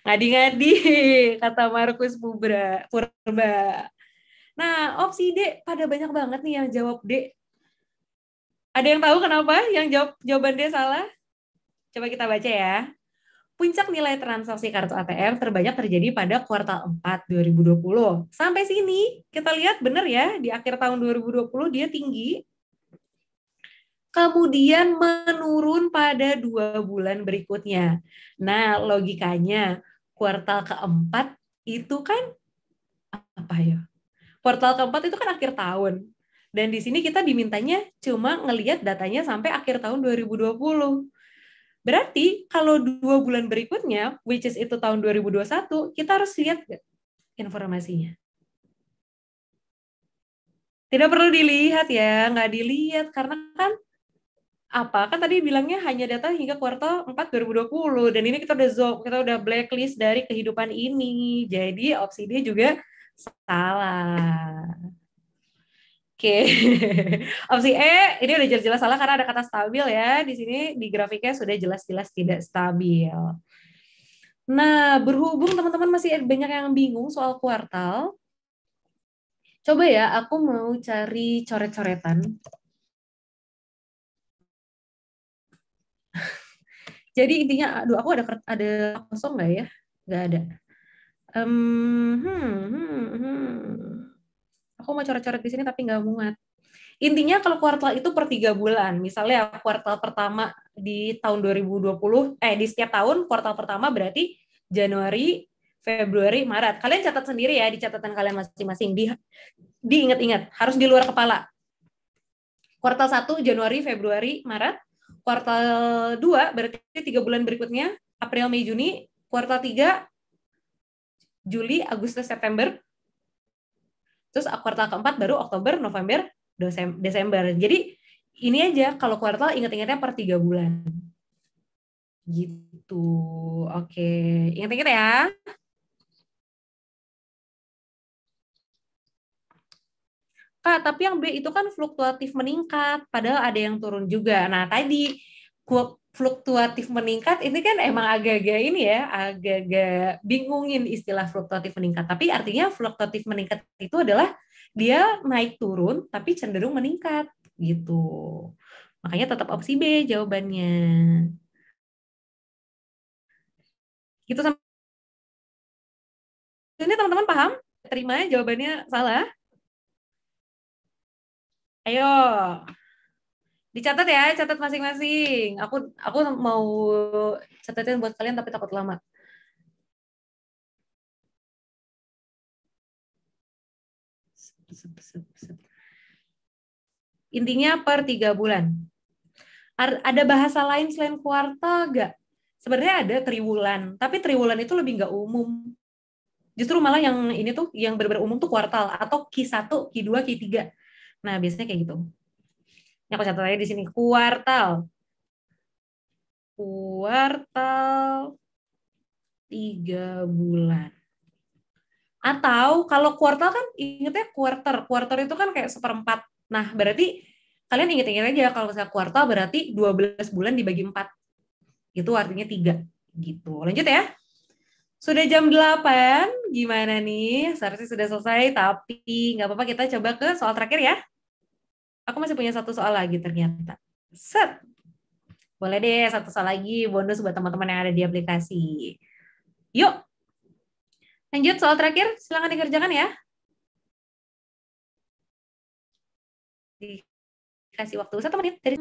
Ngadi-ngadi, kata Markus Purba. Nah, opsi D pada banyak banget nih yang jawab D. Ada yang tahu kenapa yang jawab jawaban D salah? Coba kita baca ya. Puncak nilai transaksi kartu ATM terbanyak terjadi pada kuartal 4 2020. Sampai sini kita lihat benar ya, di akhir tahun 2020 dia tinggi. Kemudian menurun pada dua bulan berikutnya. Nah, logikanya kuartal keempat itu kan apa ya? portal keempat itu kan akhir tahun. Dan di sini kita dimintanya cuma ngelihat datanya sampai akhir tahun 2020. Berarti kalau dua bulan berikutnya, which is itu tahun 2021, kita harus lihat informasinya. Tidak perlu dilihat ya, nggak dilihat karena kan apa kan tadi bilangnya hanya data hingga kuartal 4 2020 dan ini kita udah zoom kita udah blacklist dari kehidupan ini jadi opsi D juga Salah. Oke. Okay. Opsi E ini udah jelas-jelas salah karena ada kata stabil ya. Di sini di grafiknya sudah jelas-jelas tidak stabil. Nah, berhubung teman-teman masih banyak yang bingung soal kuartal, coba ya aku mau cari coret-coretan. Jadi intinya, aduh aku ada ada kosong nggak ya? Nggak ada. Um, hmm, hmm, hmm. Aku mau coret-coret di sini tapi nggak muat. Intinya kalau kuartal itu per tiga bulan. Misalnya kuartal pertama di tahun 2020, eh di setiap tahun kuartal pertama berarti Januari, Februari, Maret. Kalian catat sendiri ya di catatan kalian masing-masing. Di diingat-ingat, harus di luar kepala. Kuartal 1 Januari, Februari, Maret. Kuartal 2 berarti tiga bulan berikutnya April, Mei, Juni. Kuartal 3 Juli, Agustus, September. Terus kuartal keempat baru Oktober, November, Desember. Jadi ini aja kalau kuartal ingat-ingatnya per tiga bulan. Gitu. Oke, ingat-ingat ya. Kak, tapi yang B itu kan fluktuatif meningkat, padahal ada yang turun juga. Nah, tadi fluktuatif meningkat ini kan hmm. emang agak-agak ini ya, agak-agak bingungin istilah fluktuatif meningkat. Tapi artinya fluktuatif meningkat itu adalah dia naik turun tapi cenderung meningkat gitu. Makanya tetap opsi B jawabannya. Gitu sama ini teman-teman paham? Terima jawabannya salah? Ayo dicatat ya, catat masing-masing. Aku aku mau catatin buat kalian tapi takut lama. Intinya per tiga bulan. Ada bahasa lain selain kuartal gak? Sebenarnya ada triwulan, tapi triwulan itu lebih nggak umum. Justru malah yang ini tuh yang berberumum umum tuh kuartal atau Q1, Q2, Q3. Nah, biasanya kayak gitu. Ini aku catat aja di sini kuartal. Kuartal tiga bulan. Atau kalau kuartal kan ingetnya quarter. Quarter itu kan kayak seperempat. Nah, berarti kalian inget-inget aja kalau misalnya kuartal berarti 12 bulan dibagi 4. Itu artinya tiga Gitu. Lanjut ya. Sudah jam 8, gimana nih? Seharusnya sudah selesai, tapi nggak apa-apa kita coba ke soal terakhir ya. Aku masih punya satu soal lagi ternyata. Set. Boleh deh satu soal lagi bonus buat teman-teman yang ada di aplikasi. Yuk. Lanjut soal terakhir, silakan dikerjakan ya. Dikasih waktu satu menit dari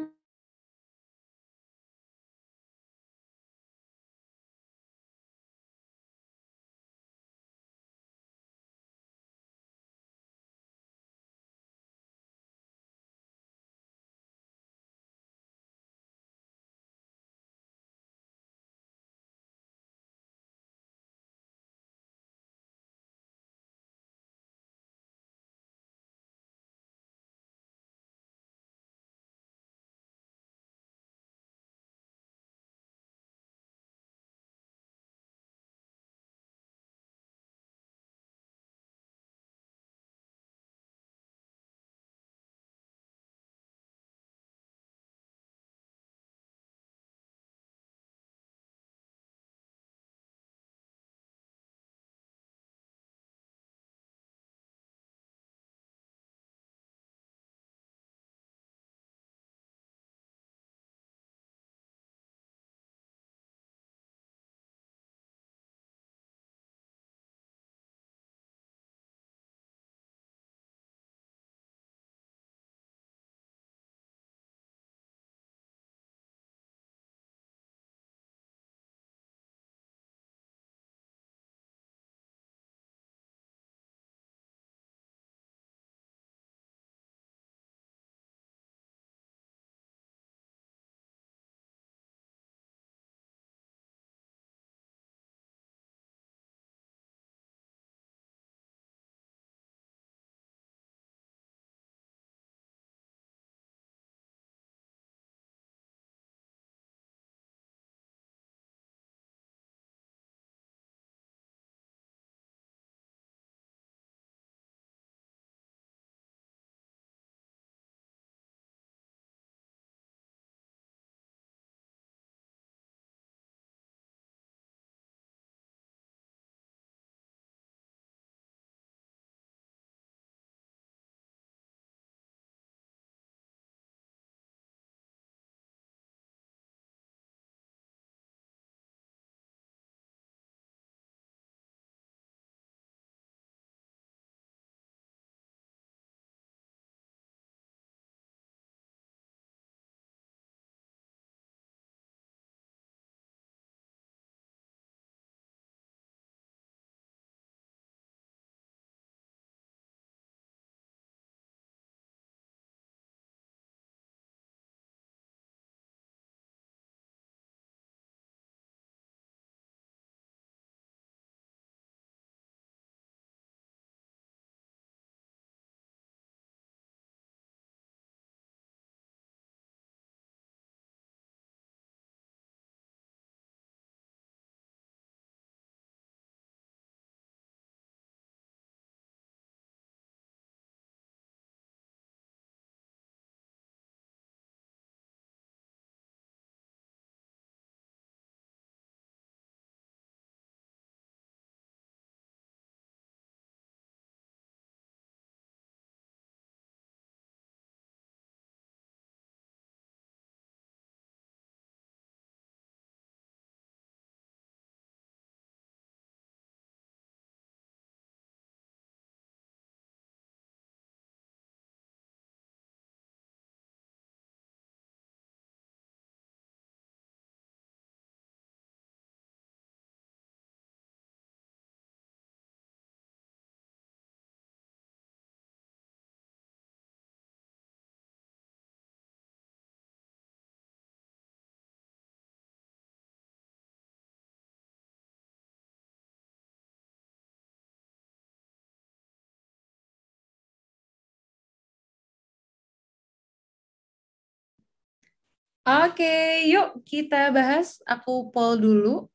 Oke, yuk kita bahas. Aku poll dulu.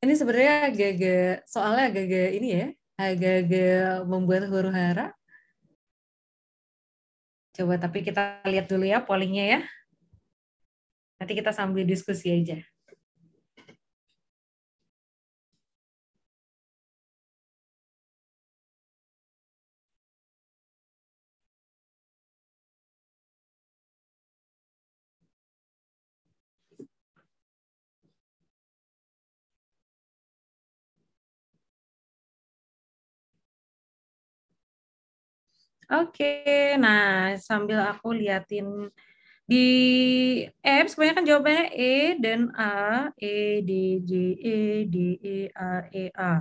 Ini sebenarnya agak-agak, soalnya agak-agak ini ya, agak-agak membuat huru hara. Coba tapi kita lihat dulu ya pollingnya ya. Nanti kita sambil diskusi aja. Oke, nah sambil aku liatin di apps kan jawabannya E dan A, E, D, J, E, D, E, A, E, A.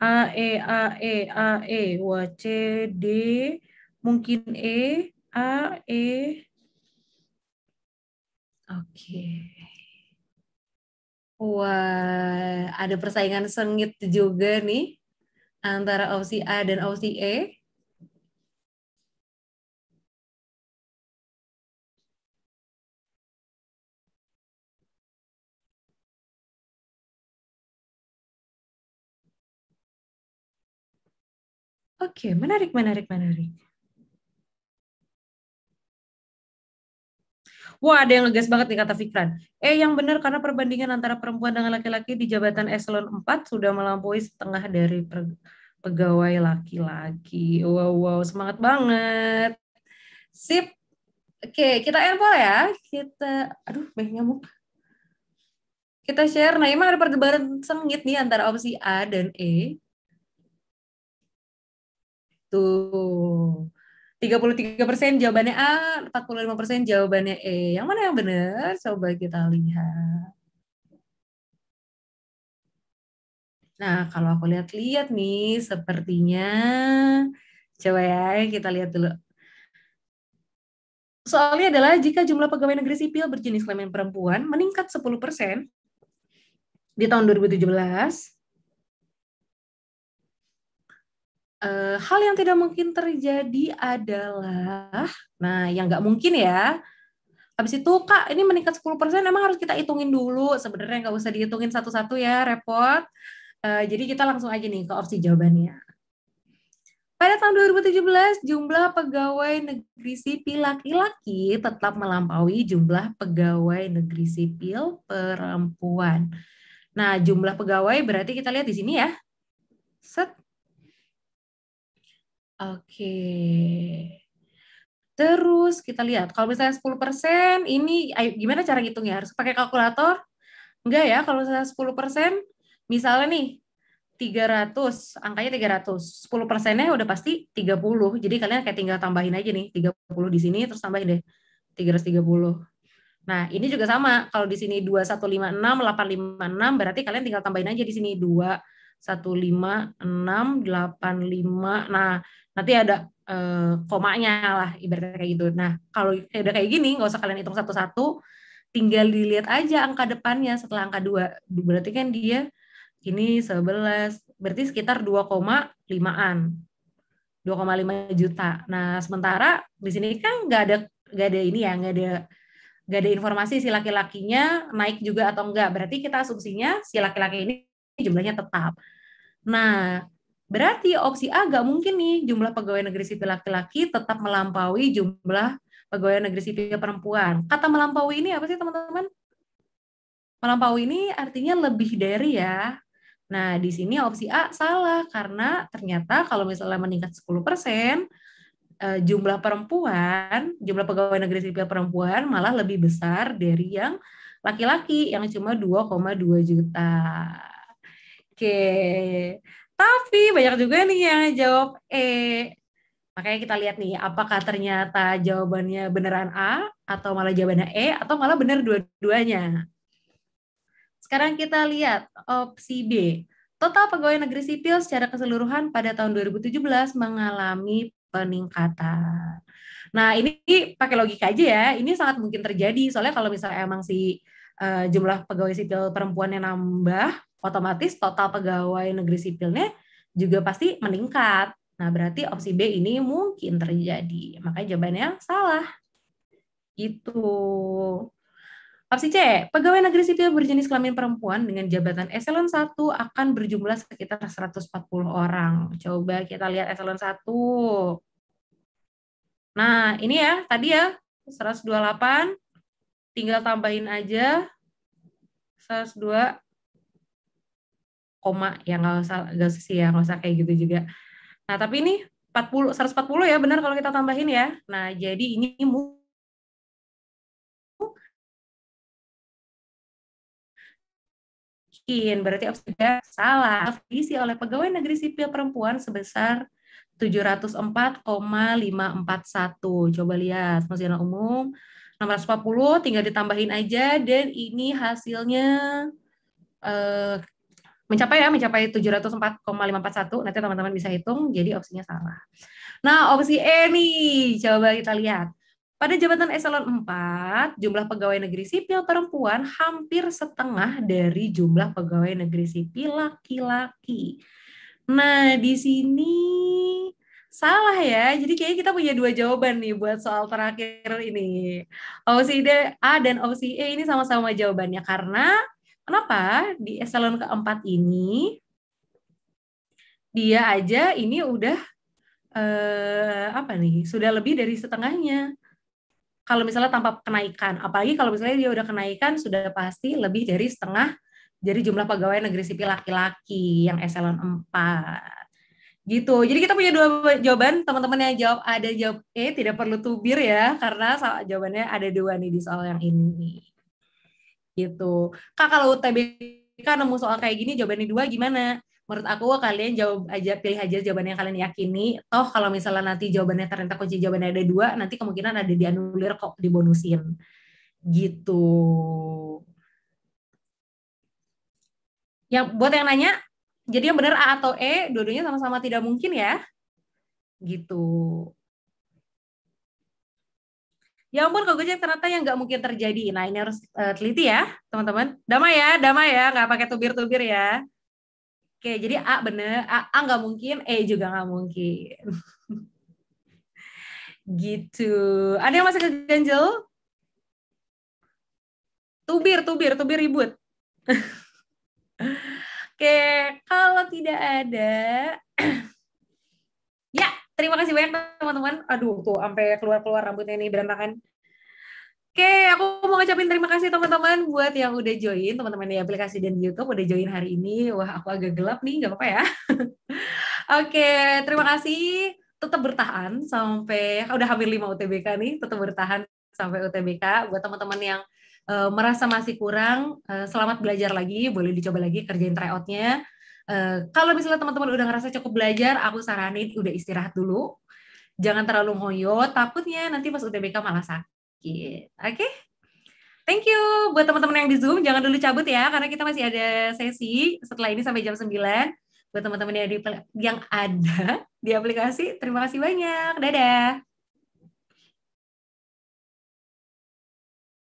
A, E, A, E, A, E, W, C, D, mungkin E, A, E. Oke. Wah, ada persaingan sengit juga nih antara opsi A dan opsi E. Oke, menarik, menarik, menarik. Wah, ada yang ngegas banget nih kata Fikran. Eh, yang benar karena perbandingan antara perempuan dengan laki-laki di jabatan eselon 4 sudah melampaui setengah dari pegawai laki-laki. Wow, wow, semangat banget. Sip. Oke, kita air ya. Kita, aduh, banyak nyamuk. Kita share. Nah, emang ada perdebatan sengit nih antara opsi A dan E Tuh. 33% jawabannya A, 45% jawabannya E. Yang mana yang benar? Coba kita lihat. Nah, kalau aku lihat-lihat nih, sepertinya coba ya kita lihat dulu. Soalnya adalah jika jumlah pegawai negeri sipil berjenis kelamin perempuan meningkat 10% di tahun 2017, uh, hal yang tidak mungkin terjadi adalah, nah yang nggak mungkin ya, habis itu kak ini meningkat 10% emang harus kita hitungin dulu, sebenarnya nggak usah dihitungin satu-satu ya, repot. Uh, jadi kita langsung aja nih ke opsi jawabannya. Pada tahun 2017, jumlah pegawai negeri sipil laki-laki tetap melampaui jumlah pegawai negeri sipil perempuan. Nah, jumlah pegawai berarti kita lihat di sini ya. Set. Oke. Terus kita lihat, kalau misalnya 10%, ini gimana cara ngitungnya? Harus pakai kalkulator? Enggak ya, kalau misalnya 10%, misalnya nih, 300, angkanya 300. 10 persennya udah pasti 30. Jadi kalian kayak tinggal tambahin aja nih, 30 di sini, terus tambahin deh, 330. Nah, ini juga sama. Kalau di sini 2156, 856, berarti kalian tinggal tambahin aja di sini 2, satu lima enam delapan lima Nah, nanti ada eh, komanya lah ibarat kayak gitu. Nah, kalau udah kayak gini nggak usah kalian hitung satu-satu, tinggal dilihat aja angka depannya setelah angka dua Berarti kan dia ini sebelas berarti sekitar dua koma 2,5-an. lima juta. Nah, sementara di sini kan nggak ada nggak ada ini ya, nggak ada nggak ada informasi si laki-lakinya naik juga atau enggak. Berarti kita asumsinya si laki-laki ini jumlahnya tetap. Nah, berarti opsi A nggak mungkin nih jumlah pegawai negeri sipil laki-laki tetap melampaui jumlah pegawai negeri sipil perempuan. Kata melampaui ini apa sih teman-teman? Melampaui ini artinya lebih dari ya. Nah, di sini opsi A salah karena ternyata kalau misalnya meningkat 10%, eh, jumlah perempuan, jumlah pegawai negeri sipil perempuan malah lebih besar dari yang laki-laki yang cuma 2,2 juta. Oke. Tapi banyak juga nih yang jawab E. Makanya kita lihat nih, apakah ternyata jawabannya beneran A, atau malah jawabannya E, atau malah bener dua-duanya. Sekarang kita lihat opsi B. Total pegawai negeri sipil secara keseluruhan pada tahun 2017 mengalami peningkatan. Nah, ini pakai logika aja ya. Ini sangat mungkin terjadi. Soalnya kalau misalnya emang si uh, jumlah pegawai sipil perempuannya nambah, otomatis total pegawai negeri sipilnya juga pasti meningkat. Nah, berarti opsi B ini mungkin terjadi. Makanya jawabannya salah. Itu. Opsi C, pegawai negeri sipil berjenis kelamin perempuan dengan jabatan eselon 1 akan berjumlah sekitar 140 orang. Coba kita lihat eselon 1. Nah, ini ya, tadi ya 128 tinggal tambahin aja 102 koma yang nggak usah nggak usah sih ya nggak usah kayak gitu juga nah tapi ini 40 140 ya benar kalau kita tambahin ya nah jadi ini mungkin berarti sudah salah diisi oleh pegawai negeri sipil perempuan sebesar 704,541. Coba lihat penghasilan umum 640 tinggal ditambahin aja dan ini hasilnya eh, mencapai ya mencapai 704,541 nanti teman-teman bisa hitung jadi opsinya salah. Nah, opsi E nih coba kita lihat. Pada jabatan eselon 4, jumlah pegawai negeri sipil perempuan hampir setengah dari jumlah pegawai negeri sipil laki-laki. Nah, di sini salah ya. Jadi kayaknya kita punya dua jawaban nih buat soal terakhir ini. Opsi D, A dan opsi E ini sama-sama jawabannya karena Kenapa di eselon keempat ini dia aja ini udah eh, apa nih sudah lebih dari setengahnya. Kalau misalnya tanpa kenaikan, apalagi kalau misalnya dia udah kenaikan sudah pasti lebih dari setengah dari jumlah pegawai negeri sipil laki-laki yang eselon 4 gitu. Jadi kita punya dua jawaban, teman-teman yang jawab ada jawab E tidak perlu tubir ya karena jawabannya ada dua nih di soal yang ini gitu kak kalau UTBK nemu soal kayak gini jawabannya dua gimana menurut aku kalian jawab aja pilih aja jawaban yang kalian yakini toh kalau misalnya nanti jawabannya ternyata kunci jawabannya ada dua nanti kemungkinan ada dianulir kok dibonusin gitu yang buat yang nanya jadi yang benar A atau E dua-duanya sama-sama tidak mungkin ya gitu Ya ampun kok Gojek ternyata yang nggak mungkin terjadi. Nah ini harus uh, teliti ya teman-teman. Damai ya, damai ya, nggak pakai tubir-tubir ya. Oke, jadi A bener, A nggak mungkin, E juga nggak mungkin. gitu. Ada yang masih keganjel? Tubir, tubir, tubir ribut. Oke, kalau tidak ada, Terima kasih banyak teman-teman. Aduh, tuh sampai keluar-keluar rambutnya ini berantakan. Oke, aku mau ngucapin terima kasih teman-teman buat yang udah join, teman-teman di aplikasi dan di YouTube udah join hari ini. Wah, aku agak gelap nih, nggak apa-apa ya. Oke, terima kasih. Tetap bertahan sampai udah hampir 5 UTBK nih, tetap bertahan sampai UTBK buat teman-teman yang uh, merasa masih kurang, uh, selamat belajar lagi, boleh dicoba lagi kerjain tryoutnya. Eh, kalau misalnya teman-teman udah ngerasa cukup belajar, aku saranin udah istirahat dulu. Jangan terlalu ngoyo, takutnya nanti pas UTBK malah sakit. Oke? Okay? Thank you buat teman-teman yang di Zoom. Jangan dulu cabut ya, karena kita masih ada sesi setelah ini sampai jam 9. Buat teman-teman yang ada di aplikasi, terima kasih banyak. Dadah!